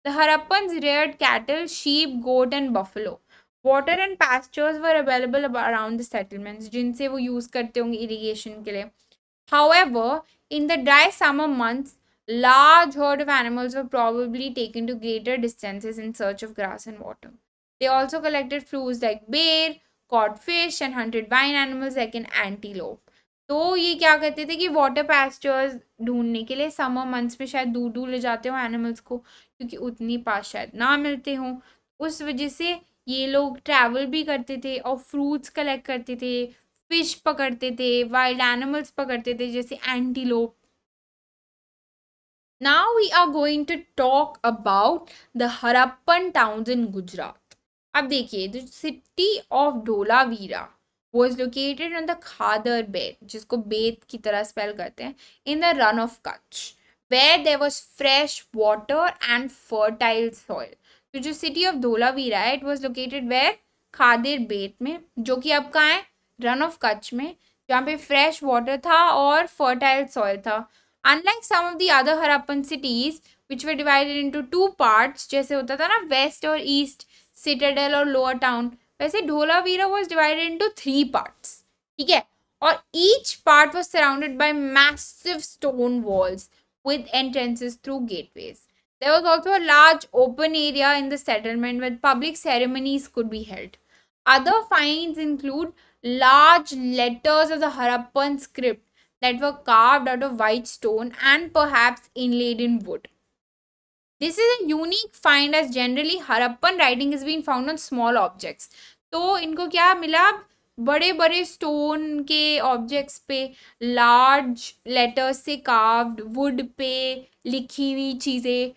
the Harappan rear cattle sheep goat and buffalo water and pastures were available around the settlements जिनसे वो यूज़ करते होंगे इरीगेशन के लिए however in the dry summer months large herd of animals were probably taken to greater distances in search of grass and water they also collected fruits like bear codfish and hunted wine animals like an antelope तो ये क्या करते थे कि water pastures ढूंढने के लिए summer months में शायद दूर दूर ले जाते हो एनिमल्स को क्योंकि उतनी पास शायद ना मिलते हो उस वजह से ये लोग ट्रैवल भी करते थे और फ्रूट्स कलेक्ट करते थे फिश पकड़ते थे वाइल्ड एनिमल्स पकड़ते थे जैसे antelope now we are going to talk about the Harappan towns in Gujarat अब देखिए द सिटी ऑफ डोलावीरा वो is located on the Khadir Bet जिसको बेत की तरह स्पेल करते हैं in the Rann of Kutch where there was fresh water and fertile soil तो जो सिटी ऑफ धोलावीरा है it was located where Khadir Bet में जो कि अब कहाँ है रन ऑफ कच्छ में जहाँ पे फ्रेश वाटर था और फर्टाइल सॉइल था unlike some of the other Harappan cities which were divided into two parts जैसे होता था ना वेस्ट और east citadel or Lower Town. वैसे Dholavira was divided into three parts ठीक है और each part was surrounded by massive stone walls with entrances through gateways. There was also a large open area in the settlement where public ceremonies could be held. Other finds include large letters of the Harappan script that were carved out of white stone and perhaps inlaid in wood. This is अक find as generally generally Harappan writing is been found on small objects तो इनको क्या मिला बड़े बड़े stone के objects पे large letters से कार्व्ड वुड पे लिखी हुई चीज़ें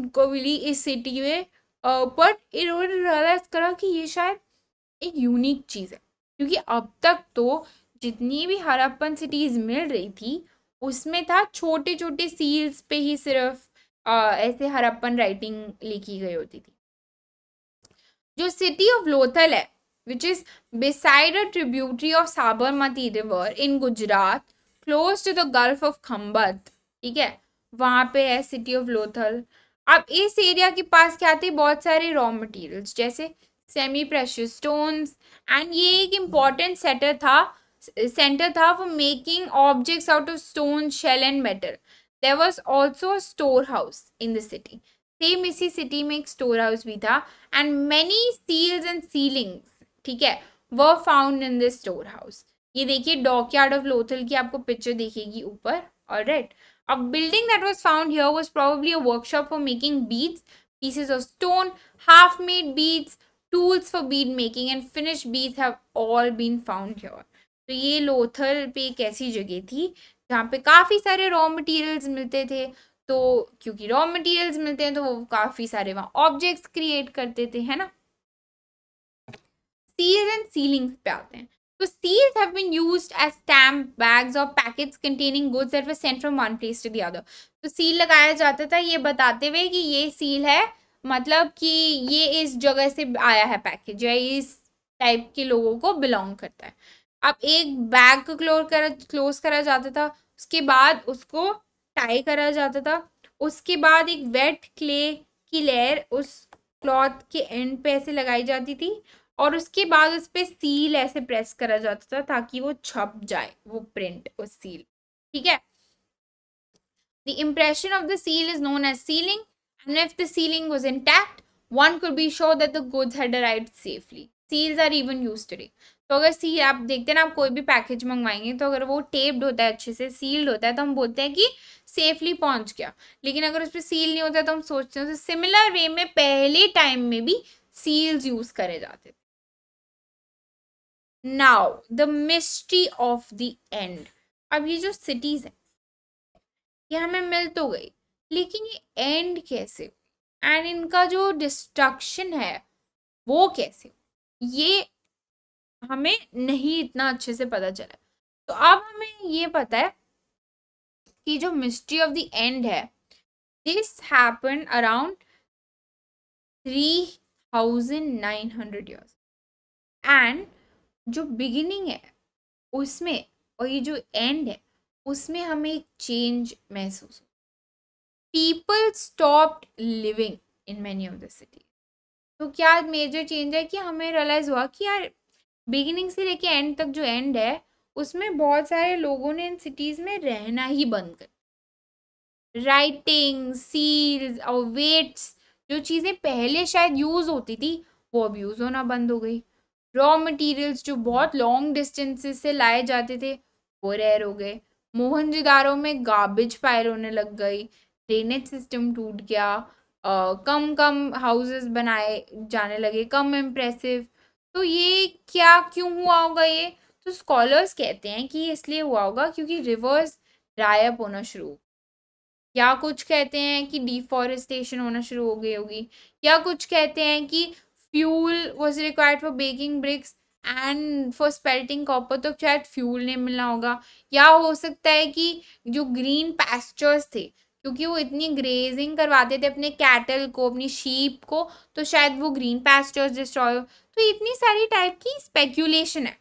इनको मिली इस सिटी में बट इन्होंने रियलाइज करा कि ये शायद एक यूनिक चीज़ है क्योंकि अब तक तो जितनी भी हरप्पन सिटीज़ मिल रही थी उसमें था छोटे छोटे सील्स पे ही सिर्फ ऐसे हरप्पन राइटिंग लिखी गई होती थी जो सिटी ऑफ लोथल है which is beside a tributary of Sabarmati river in Gujarat close to the gulf of Khambhat ठीक है वहाँ पे है सिटी ऑफ लोथल अब इस एरिया के पास क्या थे बहुत सारे रॉ मटेरियल्स जैसे सेमी प्रेशर स्टोन्स एंड ये एक इम्पॉर्टेंट सेटर था सेंटर था for making objects out of stone shell and metal there was also store house in the city same इसी सिटी में एक स्टोर हाउस भी था and many seals and sealings ठीक है वो found in the store house ये देखिए डॉक यार्ड ऑफ लोथल की आपको पिक्चर देखेगी ऊपर और राइट अब building that was found here was probably a workshop for making beads pieces of stone half made beads tools for bead making and finish beads have all been found here. तो ये लोथल पे एक ऐसी जगह थी जहाँ पे काफ़ी सारे रॉ मटेरियल्स मिलते थे तो क्योंकि रॉ मटेरियल्स मिलते हैं तो वो काफ़ी सारे वहाँ ऑब्जेक्ट्स क्रिएट करते थे है ना सील्स एंड सीलिंग्स पे आते हैं तो seals have been used as stamp bags और packets containing goods at sent from one place to to तो सील लगाया जाता था ये बताते हुए कि ये सील है मतलब कि ये इस जगह से आया है पैकेज या इस टाइप के लोगों को बिलोंग करता है अब एक बैग को क्लोर कर क्लोज करा जाता था उसके बाद उसको टाई करा जाता था उसके बाद एक वेट क्ले की लेयर उस क्लॉथ के एंड पे ऐसे लगाई जाती थी और उसके बाद उस पर सील ऐसे प्रेस करा जाता था ताकि वो छप जाए वो प्रिंट उस सील ठीक है the impression of the seal is known as sealing and if the sealing was intact one could be sure that the goods had arrived safely seals are even use today तो अगर सी आप देखते हैं ना आप कोई भी पैकेज मंगवाएंगे तो अगर वो टेप्ड होता है अच्छे से सील्ड होता है तो हम बोलते हैं कि सेफली पहुंच गया लेकिन अगर उस पर सील नहीं होता तो हम सोचते हैं सिमिलर वे में पहले टाइम में भी सील्स यूज करे जाते थे now the mystery of the end अब ये जो सिटीज है ये हमें मिल तो गई लेकिन ये एंड कैसे एंड इनका जो डिस्ट्रक्शन है वो कैसे ये हमें नहीं इतना अच्छे से पता चला तो अब हमें ये पता है कि जो मिस्ट्री ऑफ द एंड है this happen around three thousand nine hundred years and जो बिगिनिंग है उसमें और ये जो एंड है उसमें हमें एक चेंज महसूस हो people stopped living in many of the city तो क्या मेजर चेंज है कि हमें रियलाइज हुआ कि यार बिगिनिंग से लेके एंड तक जो एंड है उसमें बहुत सारे लोगों ने इन सिटीज़ में रहना ही बंद कर राइटिंग सील्स और वेट्स जो चीज़ें पहले शायद यूज़ होती थी वो अब यूज़ होना बंद हो गई रॉ मटेरियल्स जो बहुत लॉन्ग डिस्टेंसेस से लाए जाते थे वो रेयर हो गए मोहनजोदारों में गार्बेज फायर होने लग गई ड्रेनेज सिस्टम टूट गया आ, कम कम हाउसेस बनाए जाने लगे कम इम्प्रेसिव तो ये क्या क्यों हुआ होगा ये तो स्कॉलर्स कहते हैं कि इसलिए हुआ होगा क्योंकि रिवर्स ड्राई होना शुरू या कुछ कहते हैं कि डिफॉरेस्टेशन होना शुरू हो गई होगी या कुछ कहते हैं कि fuel was required for baking bricks and for smelting copper तो शायद फ्यूल नहीं मिलना होगा या हो सकता है कि जो ग्रीन पैस्चर्स थे क्योंकि वो इतनी ग्रेजिंग करवाते थे अपने कैटल को अपनी शीप को तो शायद वो ग्रीन पैस्टर्स डिस्ट्रॉय हो तो इतनी सारी टाइप की स्पेक्यूलेशन है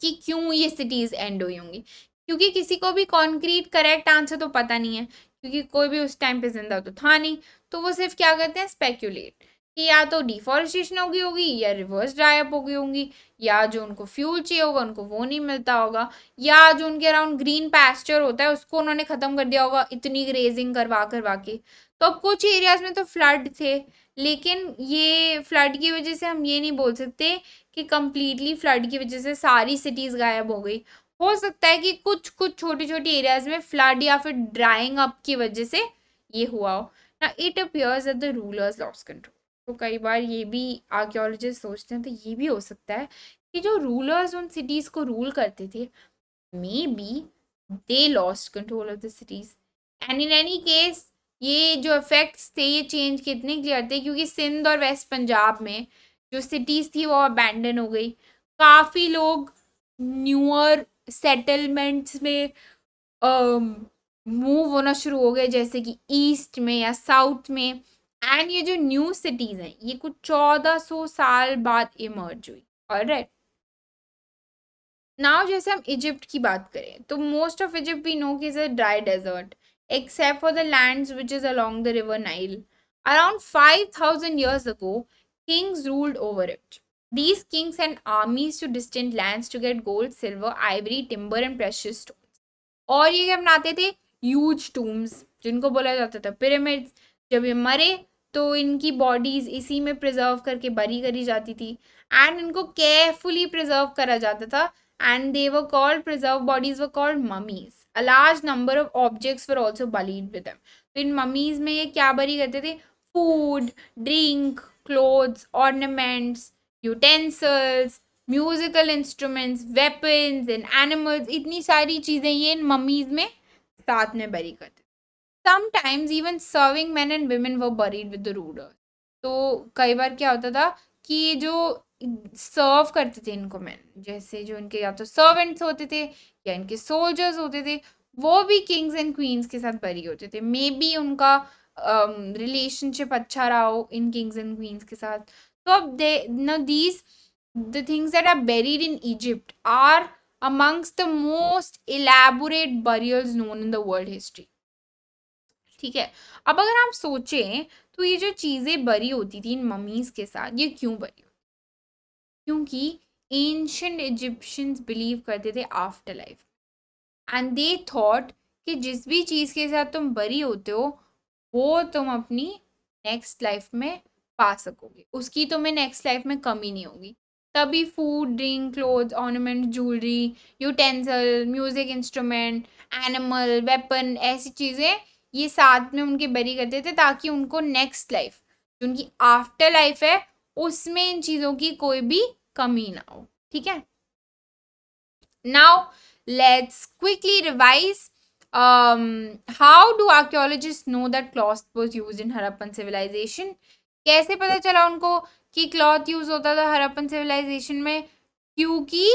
कि क्यों ये सिटीज़ एंड हुई होंगी क्योंकि किसी को भी कॉन्क्रीट करेक्ट आंसर तो पता नहीं है क्योंकि कोई भी उस टाइम पे जिंदा तो था नहीं तो वो सिर्फ क्या करते हैं स्पेक्यूलेट कि या तो डिफॉरेस्टेशन होगी होगी या रिवर्स ड्राई अप होगी होंगी या जो उनको फ्यूल चाहिए होगा उनको वो नहीं मिलता होगा या जो उनके अराउंड ग्रीन पैस्चर होता है उसको उन्होंने ख़त्म कर दिया होगा इतनी ग्रेजिंग करवा करवा के तो अब कुछ एरियाज़ में तो फ्लड थे लेकिन ये फ्लड की वजह से हम ये नहीं बोल सकते कि कम्प्लीटली फ्लड की वजह से सारी सिटीज़ गायब हो गई हो सकता है कि कुछ कुछ छोटे छोटे एरियाज़ में फ्लड या फिर ड्राइंग अप की वजह से ये हुआ हो ना it appears at the rulers lost control तो कई बार ये भी आर्क्योलॉजिस्ट सोचते हैं तो ये भी हो सकता है कि जो रूलर्स उन सिटीज़ को रूल करते थे may be they lost control of the cities and in any case ये जो इफेक्ट्स थे ये चेंज कितने क्लियर थे क्योंकि सिंध और वेस्ट पंजाब में जो सिटीज़ थी वो अबैंडन हो गई काफ़ी लोग न्यूअर सेटलमेंट्स में मूव होना शुरू हो गए जैसे कि ईस्ट में या साउथ में एंड ये जो न्यू सिटीज हैं ये कुछ चौदह सौ साल बाद इमर्ज हुई और राइट नाउ जैसे हम इजिप्ट की बात करें तो most of Egypt we know कि is a dry desert except for the land which is along the river Nile around five thousand years ago kings ruled over it these kings and armies to distant land to get gold silver ivory timber and precious stones. और ये क्या बनाते थे huge tombs जिनको बोला जाता था pyramids जब ये मरे तो इनकी बॉडीज़ इसी में प्रिजर्व करके बरी करी जाती थी एंड इनको केयरफुली प्रिजर्व करा जाता था and they were called preserve bodies were called mummies a large number of objects were also buried with तो इन ममीज़ में ये क्या बरी करते थे food drink clothes ornaments utensils musical instruments weapons and animals इतनी सारी चीज़ें ये इन ममीज़ में साथ में बरी कर sometimes even serving men and women were buried with the रूडर तो कई बार क्या होता था कि जो सर्व करते थे इनको मैन जैसे जो इनके या तो सर्वेंट्स होते थे या इनके सोल्जर्स होते थे वो भी किंग्स एंड क्वींस के साथ बरी होते थे मे बी उनका रिलेशनशिप um, अच्छा रहा हो इन किंग्स एंड क्वींस के साथ तो अब they know these the things that are buried in Egypt are amongst the most elaborate burials known in the world history ठीक है अब अगर आप सोचें तो ये जो चीज़ें बरी होती थी इन मम्मीज के साथ ये क्यों बरी होती क्योंकि एंशंट इजिप्शियंस बिलीव करते थे afterlife and they thought कि जिस भी चीज़ के साथ तुम बरी होते हो वो तुम अपनी नेक्स्ट लाइफ में पा सकोगे उसकी तुम्हें नेक्स्ट लाइफ में कमी नहीं होगी तभी food drink cloth ornament jewellery utensil music instrument animal weapon ऐसी चीज़ें ये साथ में उनके बरी करते थे ताकि उनको नेक्स्ट लाइफ जो उनकी आफ्टर लाइफ है उसमें इन चीज़ों की कोई भी कमी ना हो ठीक है now let's quickly revise how do archaeologist know that cloth was use in Harappan civilisation कैसे पता चला उनको कि क्लॉथ यूज होता था हरप्पन सिविलाइजेशन में क्योंकि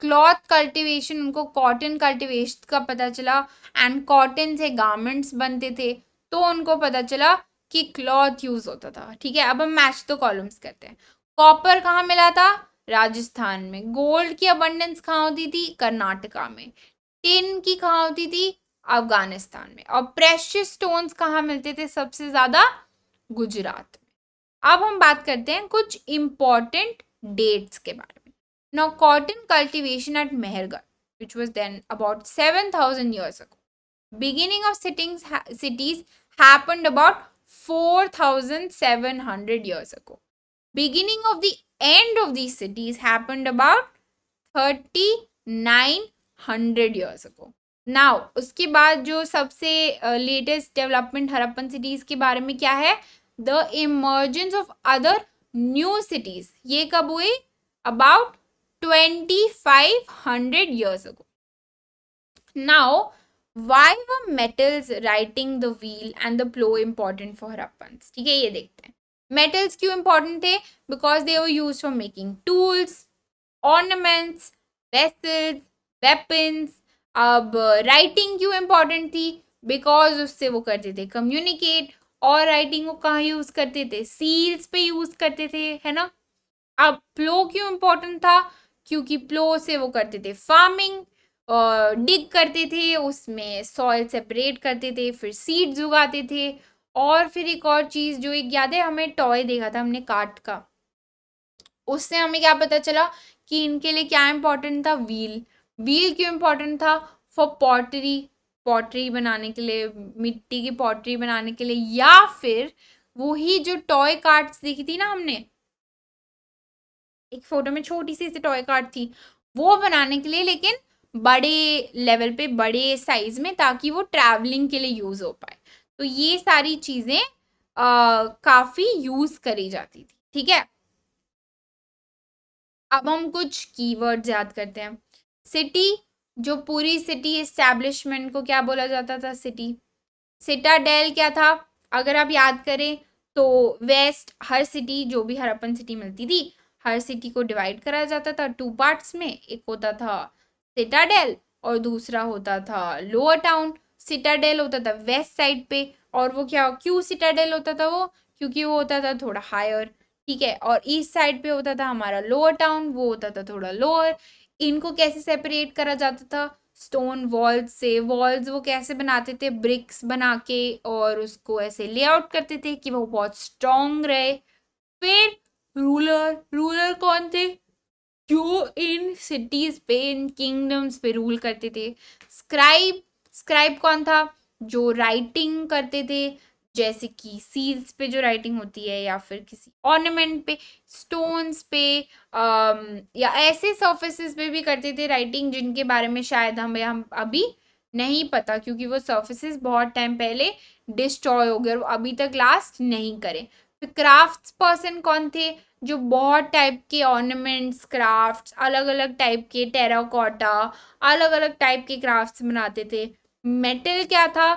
क्लॉथ कल्टीवेशन उनको कॉटन कल्टीवेशन का पता चला एंड कॉटन से गारमेंट्स बनते थे तो उनको पता चला कि क्लॉथ यूज होता था ठीक है अब हम मैच तो कॉलम्स करते हैं कॉपर कहाँ मिला था राजस्थान में गोल्ड की अबंडेंस कहाँ होती थी कर्नाटका में टिन की कहाँ होती थी अफगानिस्तान में और प्रेशियस स्टोन्स कहाँ मिलते थे सबसे ज़्यादा गुजरात में अब हम बात करते हैं कुछ इम्पॉर्टेंट डेट्स के बारे में Now cotton cultivation at Mehergarh, which was then about 7,000 years ago. Beginning of cities ha cities happened about 4,700 years ago. Beginning of the end of these cities happened about 3,900 years ago. Now उसके बाद जो सबसे latest development Harappan cities के बारे में क्या है the emergence of other new cities ये कब हुई about 2500 years ago. Now, why were metals writing the wheel and the plow important for Harappans? ठीक है ये देखते हैं मेटल्स क्यों इम्पॉर्टेंट थे because they were use for making tools ornaments vessels weapons अब राइटिंग uh, क्यों इम्पॉर्टेंट थी बिकॉज उससे वो करते थे कम्युनिकेट और राइटिंग वो कहाँ यूज़ करते थे सील्स पे यूज़ करते थे है ना अब प्लो क्यों इम्पोर्टेंट था क्योंकि प्लो से वो करते थे फार्मिंग और डिग करते थे उसमें सॉइल सेपरेट करते थे फिर सीड्स उगाते थे और फिर एक और चीज़ जो एक याद है हमें टॉय देखा था हमने काट का उससे हमें क्या पता चला कि इनके लिए क्या इम्पोर्टेंट था व्हील व्हील क्यों इम्पोर्टेंट था फॉर पॉटरी पॉटरी बनाने के लिए मिट्टी की पॉटरी बनाने के लिए या फिर वही जो टॉय कार्ड्स देखी थी ना हमने एक फोटो में छोटी सी सी टॉय कार्ड थी वो बनाने के लिए लेकिन बड़े लेवल पे बड़े साइज में ताकि वो ट्रैवलिंग के लिए यूज़ हो पाए तो ये सारी चीज़ें काफ़ी यूज़ करी जाती थी ठीक है अब हम कुछ कीवर्ड्स याद करते हैं सिटी जो पूरी सिटी एस्टेब्लिशमेंट को क्या बोला जाता था सिटी सिटाडेल क्या था अगर आप याद करें तो वेस्ट हर सिटी जो भी हर अपन सिटी मिलती थी हर सिटी को डिवाइड कराया जाता था टू पार्ट्स में एक होता था सिटाडेल और दूसरा होता था लोअर टाउन सिटाडेल होता था वेस्ट साइड पे और वो क्या क्यों सिटाडेल होता था वो क्योंकि वो होता था थोड़ा हायर ठीक है और ईस्ट साइड पे होता था हमारा लोअर टाउन वो होता था थोड़ा लोअर इनको कैसे सेपरेट करा जाता था स्टोन वॉल्स से वॉल्स वो कैसे बनाते थे ब्रिक्स बना के और उसको ऐसे लेआउट करते थे कि वो बहुत स्ट्रॉन्ग रहे फिर रूलर रूलर कौन थे जो इन सिटीज पे इन किंगडम्स पे रूल करते थे स्क्राइब स्क्राइब कौन था जो राइटिंग करते थे जैसे कि सील्स पे जो राइटिंग होती है या फिर किसी ऑर्नामेंट पे स्टोन्स पे आम, um, या ऐसे सर्फेसिस पे भी करते थे राइटिंग जिनके बारे में शायद हमें हम अभी नहीं पता क्योंकि वो सर्फेसिस बहुत टाइम पहले डिस्ट्रॉय हो गए और अभी तक लास्ट नहीं करें तो क्राफ्ट्स पर्सन कौन थे जो बहुत टाइप के ऑर्नामेंट्स क्राफ्ट्स अलग अलग टाइप के टेराकोटा अलग अलग टाइप के क्राफ्ट्स बनाते थे मेटल क्या था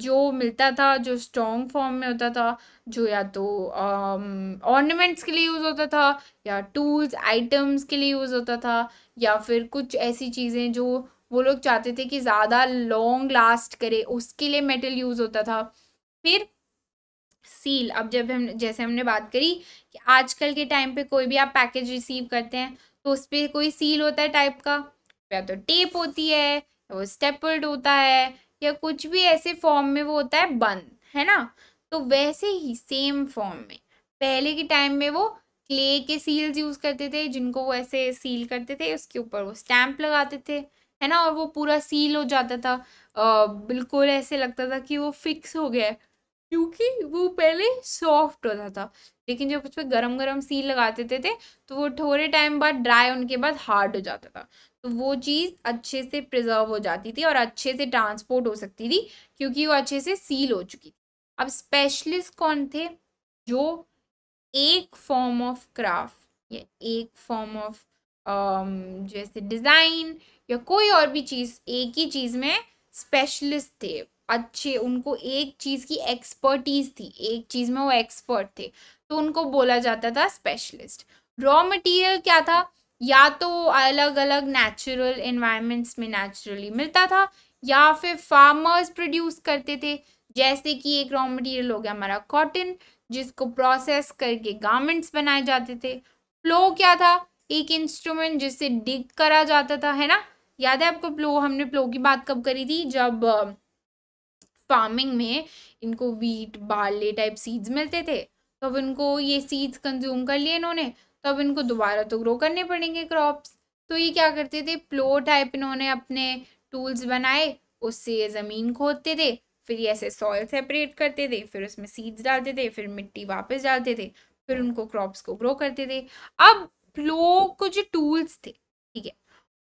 जो मिलता था जो स्ट्रॉन्ग फॉर्म में होता था जो या तो ऑर्नामेंट्स um, के लिए यूज़ होता था या टूल्स आइटम्स के लिए यूज़ होता था या फिर कुछ ऐसी चीज़ें जो वो लोग चाहते थे कि ज़्यादा लॉन्ग लास्ट करे उसके लिए मेटल यूज़ होता था फिर सील अब जब हम जैसे हमने बात करी कि आजकल के टाइम पे कोई भी आप पैकेज रिसीव करते हैं तो उस पर कोई सील होता है टाइप का या तो टेप होती है वो स्टेपल्ड होता है या कुछ भी ऐसे फॉर्म में वो होता है बंद है ना तो वैसे ही सेम फॉर्म में पहले के टाइम में वो क्ले के सील्स यूज़ करते थे जिनको वो ऐसे सील करते थे उसके ऊपर वो स्टैम्प लगाते थे है ना और वो पूरा सील हो जाता था आ, बिल्कुल ऐसे लगता था कि वो फिक्स हो गया है क्योंकि वो पहले सॉफ्ट होता था लेकिन जब उस पर गर्म गर्म सील लगा देते थे तो वो थोड़े टाइम बाद ड्राई होने के बाद हार्ड हो जाता था तो वो चीज़ अच्छे से प्रिजर्व हो जाती थी और अच्छे से ट्रांसपोर्ट हो सकती थी क्योंकि वो अच्छे से सील हो चुकी थी अब स्पेशलिस्ट कौन थे जो एक फॉर्म ऑफ क्राफ्ट या एक फॉर्म ऑफ um, जैसे डिज़ाइन या कोई और भी चीज़ एक ही चीज़ में स्पेशलिस्ट थे अच्छे उनको एक चीज़ की एक्सपर्टीज़ थी एक चीज़ में वो एक्सपर्ट थे तो उनको बोला जाता था स्पेशलिस्ट रॉ मटेरियल क्या था या तो अलग अलग नेचुरल इन्वायरमेंट्स में नेचुरली मिलता था या फिर फार्मर्स प्रोड्यूस करते थे जैसे कि एक रॉ मटेरियल हो गया हमारा कॉटन जिसको प्रोसेस करके गारमेंट्स बनाए जाते थे प्लो क्या था एक इंस्ट्रूमेंट जिससे डिग करा जाता था है ना याद है आपको प्लो हमने प्लो की बात कब करी थी जब फार्मिंग में इनको वीट बाले टाइप सीड्स मिलते थे तो अब इनको ये सीड्स कंज्यूम कर लिए इन्होंने तो अब इनको दोबारा तो ग्रो करने पड़ेंगे क्रॉप्स तो ये क्या करते थे प्लो टाइप इन्होंने अपने टूल्स बनाए उससे ये ज़मीन खोदते थे फिर ये ऐसे सॉयल सेपरेट करते थे फिर उसमें सीड्स डालते थे फिर मिट्टी वापस डालते थे फिर उनको क्रॉप्स को ग्रो करते थे अब प्लो को जो टूल्स थे ठीक है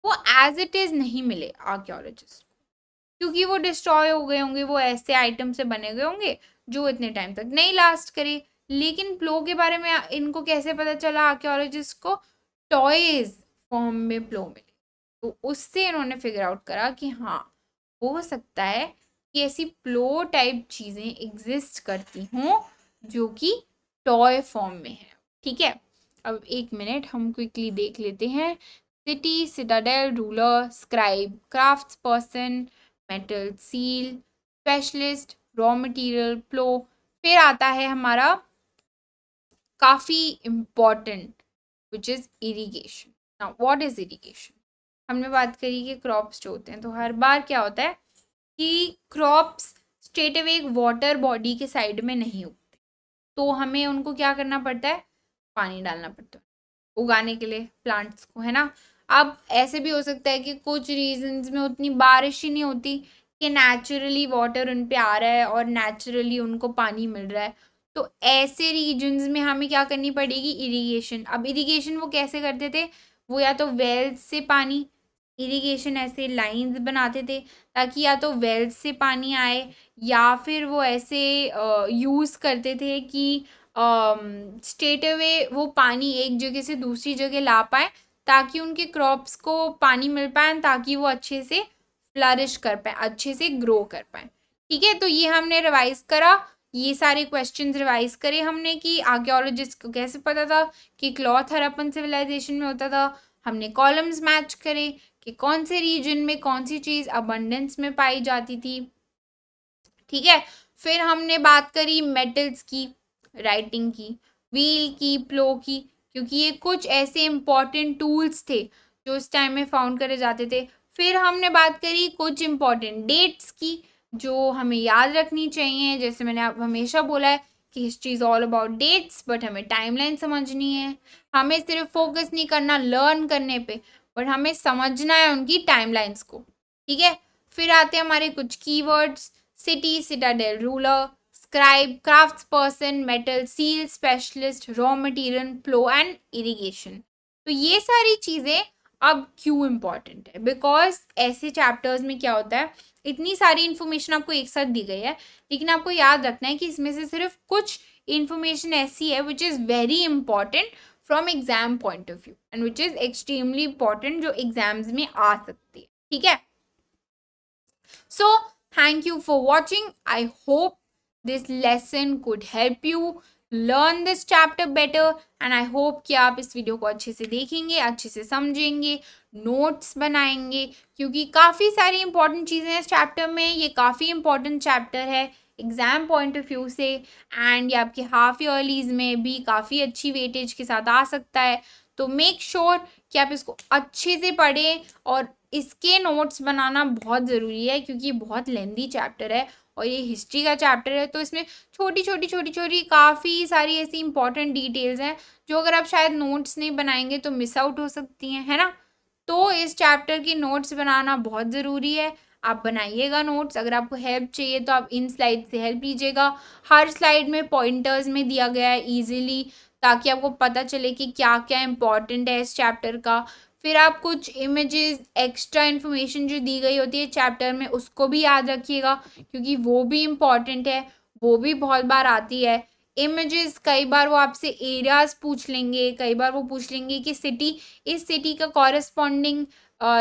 वो एज इट इज़ नहीं मिले आर्क्योलॉजिस्ट क्योंकि वो डिस्ट्रॉय हो गए होंगे वो ऐसे आइटम से बने गए होंगे जो इतने टाइम तक नहीं लास्ट करे लेकिन प्लो के बारे में इनको कैसे पता चला आर्क्योलॉजिस्ट को टॉयज फॉर्म में प्लो मिले तो उससे इन्होंने फिगर आउट करा कि हाँ हो सकता है कि ऐसी प्लो टाइप चीज़ें एग्जिस्ट करती हों जो कि टॉय फॉर्म में है ठीक है अब एक मिनट हम क्विकली देख लेते हैं city citadel ruler scribe craft person metal seal specialist raw material plough फिर आता है हमारा काफ़ी इम्पॉर्टेंट विच इज़ इरीगेशन ना वॉट इज़ इरीगेशन हमने बात करी कि क्रॉप्स जो होते हैं तो हर बार क्या होता है कि क्रॉप्स स्ट्रेट अवे एक वाटर बॉडी के साइड में नहीं उगते तो हमें उनको क्या करना पड़ता है पानी डालना पड़ता है उगाने के लिए प्लांट्स को है ना अब ऐसे भी हो सकता है कि कुछ रीजन्स में उतनी बारिश ही नहीं होती कि नेचुरली वाटर उन पर आ रहा है और नेचुरली उनको पानी मिल रहा है तो ऐसे रीजन्स में हमें क्या करनी पड़ेगी इरीगेशन अब इरीगेशन वो कैसे करते थे वो या तो वेल्स से पानी इरीगेशन ऐसे लाइंस बनाते थे ताकि या तो वेल्स से पानी आए या फिर वो ऐसे यूज़ करते थे कि स्टेट अवे वो पानी एक जगह से दूसरी जगह ला पाए ताकि उनके क्रॉप्स को पानी मिल पाए ताकि वो अच्छे से फ्लरिश कर पाए अच्छे से ग्रो कर पाए ठीक है तो ये हमने रिवाइज करा ये सारे क्वेश्चंस रिवाइज करे हमने कि आर्क्योलॉजिस्ट को कैसे पता था कि क्लॉथ हरपन सिविलाइजेशन में होता था हमने कॉलम्स मैच करे कि कौन से रीजन में कौन सी चीज़ अबंडेंस में पाई जाती थी ठीक है फिर हमने बात करी मेटल्स की राइटिंग की व्हील की प्लो की क्योंकि ये कुछ ऐसे इम्पॉर्टेंट टूल्स थे जो उस टाइम में फाउंड करे जाते थे फिर हमने बात करी कुछ इम्पॉर्टेंट डेट्स की जो हमें याद रखनी चाहिए जैसे मैंने आप हमेशा बोला है कि history is all about dates but हमें टाइमलाइन समझनी है हमें सिर्फ फोकस नहीं करना लर्न करने पे बट हमें समझना है उनकी टाइमलाइंस को ठीक है फिर आते हैं हमारे कुछ keywords city citadel ruler scribe, craftsperson, metal, seal specialist, raw material, flow and irrigation. तो ये सारी चीज़ें अब क्यों इम्पॉर्टेंट है बिकॉज ऐसे चैप्टर्स में क्या होता है इतनी सारी इन्फॉर्मेशन आपको एक साथ दी गई है लेकिन आपको याद रखना है कि इसमें से सिर्फ कुछ इन्फॉर्मेशन ऐसी है which is very important from exam point of view and which is extremely important जो एग्जाम्स में आ सकती है ठीक है so thank you for watching I hope this lesson could help you learn this chapter better and I hope कि आप इस वीडियो को अच्छे से देखेंगे अच्छे से समझेंगे नोट्स बनाएंगे क्योंकि काफ़ी सारी इंपॉर्टेंट चीज़ें हैं इस चैप्टर में ये काफ़ी इंपॉर्टेंट चैप्टर है एग्ज़ाम पॉइंट ऑफ व्यू से एंड ये आपके हाफ ईयरलीज में भी काफ़ी अच्छी वेटेज के साथ आ सकता है तो मेक श्योर sure कि आप इसको अच्छे से पढ़ें और इसके नोट्स बनाना बहुत ज़रूरी है क्योंकि बहुत लेंदी चैप्टर है और ये हिस्ट्री का चैप्टर है तो इसमें छोटी छोटी छोटी छोटी काफ़ी सारी ऐसी इंपॉर्टेंट डिटेल्स हैं जो अगर आप शायद नोट्स नहीं बनाएंगे तो मिस आउट हो सकती हैं है ना तो इस चैप्टर की नोट्स बनाना बहुत ज़रूरी है आप बनाइएगा नोट्स अगर आपको हेल्प चाहिए तो आप इन स्लाइड से हेल्प लीजिएगा हर स्लाइड में पॉइंटर्स में दिया गया है ईजिली ताकि आपको पता चले कि क्या क्या इंपॉर्टेंट है इस चैप्टर का फिर आप कुछ इमेजेस एक्स्ट्रा इन्फॉर्मेशन जो दी गई होती है चैप्टर में उसको भी याद रखिएगा क्योंकि वो भी इम्पॉर्टेंट है वो भी बहुत बार आती है इमेजेस कई बार वो आपसे एरियाज पूछ लेंगे कई बार वो पूछ लेंगे कि सिटी इस सिटी का कॉरस्पॉन्डिंग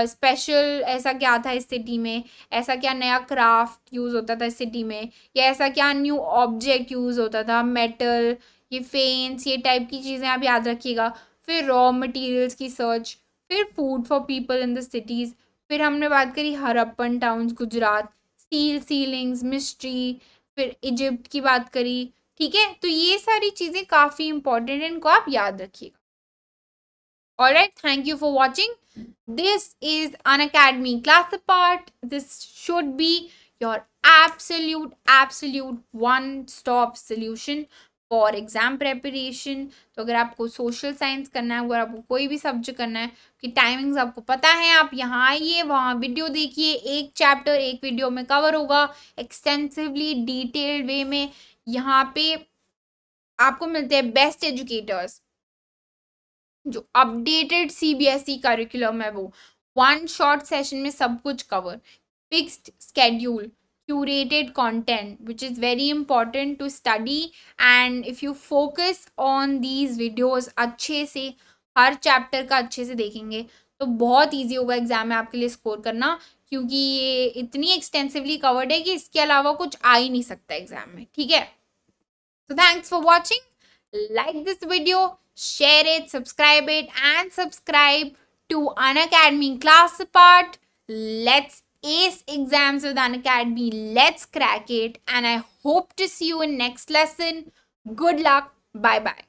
स्पेशल uh, ऐसा क्या था इस सिटी में ऐसा क्या नया क्राफ्ट यूज़ होता था इस सिटी में या ऐसा क्या न्यू ऑब्जेक्ट यूज़ होता था मेटल ये फेंस ये टाइप की चीज़ें आप याद रखिएगा फिर रॉ मटेरियल्स की सर्च फिर food for people in the cities फिर हमने बात करी हरप्पन टाउन्स गुजरात स्टील सीलिंग्स मिस्ट्री फिर इजिप्ट की बात करी ठीक है तो ये सारी चीज़ें काफ़ी इंपॉर्टेंट हैं इनको आप याद रखिएगा all right thank you for watching this is Unacademy class part this should be your absolute absolute one stop solution for exam preparation तो अगर आपको सोशल साइंस करना है अगर आपको कोई भी सब्जेक्ट करना है कि टाइमिंग्स आपको पता है आप यहाँ आइए वहाँ वीडियो देखिए एक चैप्टर एक वीडियो में कवर होगा एक्सटेंसिवली डिटेल्ड वे में यहाँ पे आपको मिलते हैं बेस्ट एजुकेटर्स जो अपडेटेड सीबीएसई करिकुलम है वो वन शॉर्ट सेशन में सब कुछ cover fixed schedule curated content which is very important to study and if you focus on these videos अच्छे से हर चैप्टर का अच्छे से देखेंगे तो बहुत ईजी होगा एग्जाम में आपके लिए स्कोर करना क्योंकि ये इतनी एक्सटेंसिवली कवर्ड है कि इसके अलावा कुछ आ ही नहीं सकता एग्जाम में ठीक है तो thanks for watching like this video share it subscribe it and subscribe to Unacademy class part let's ace exams with Unacademy let's crack it and I hope to see you in next lesson good luck bye bye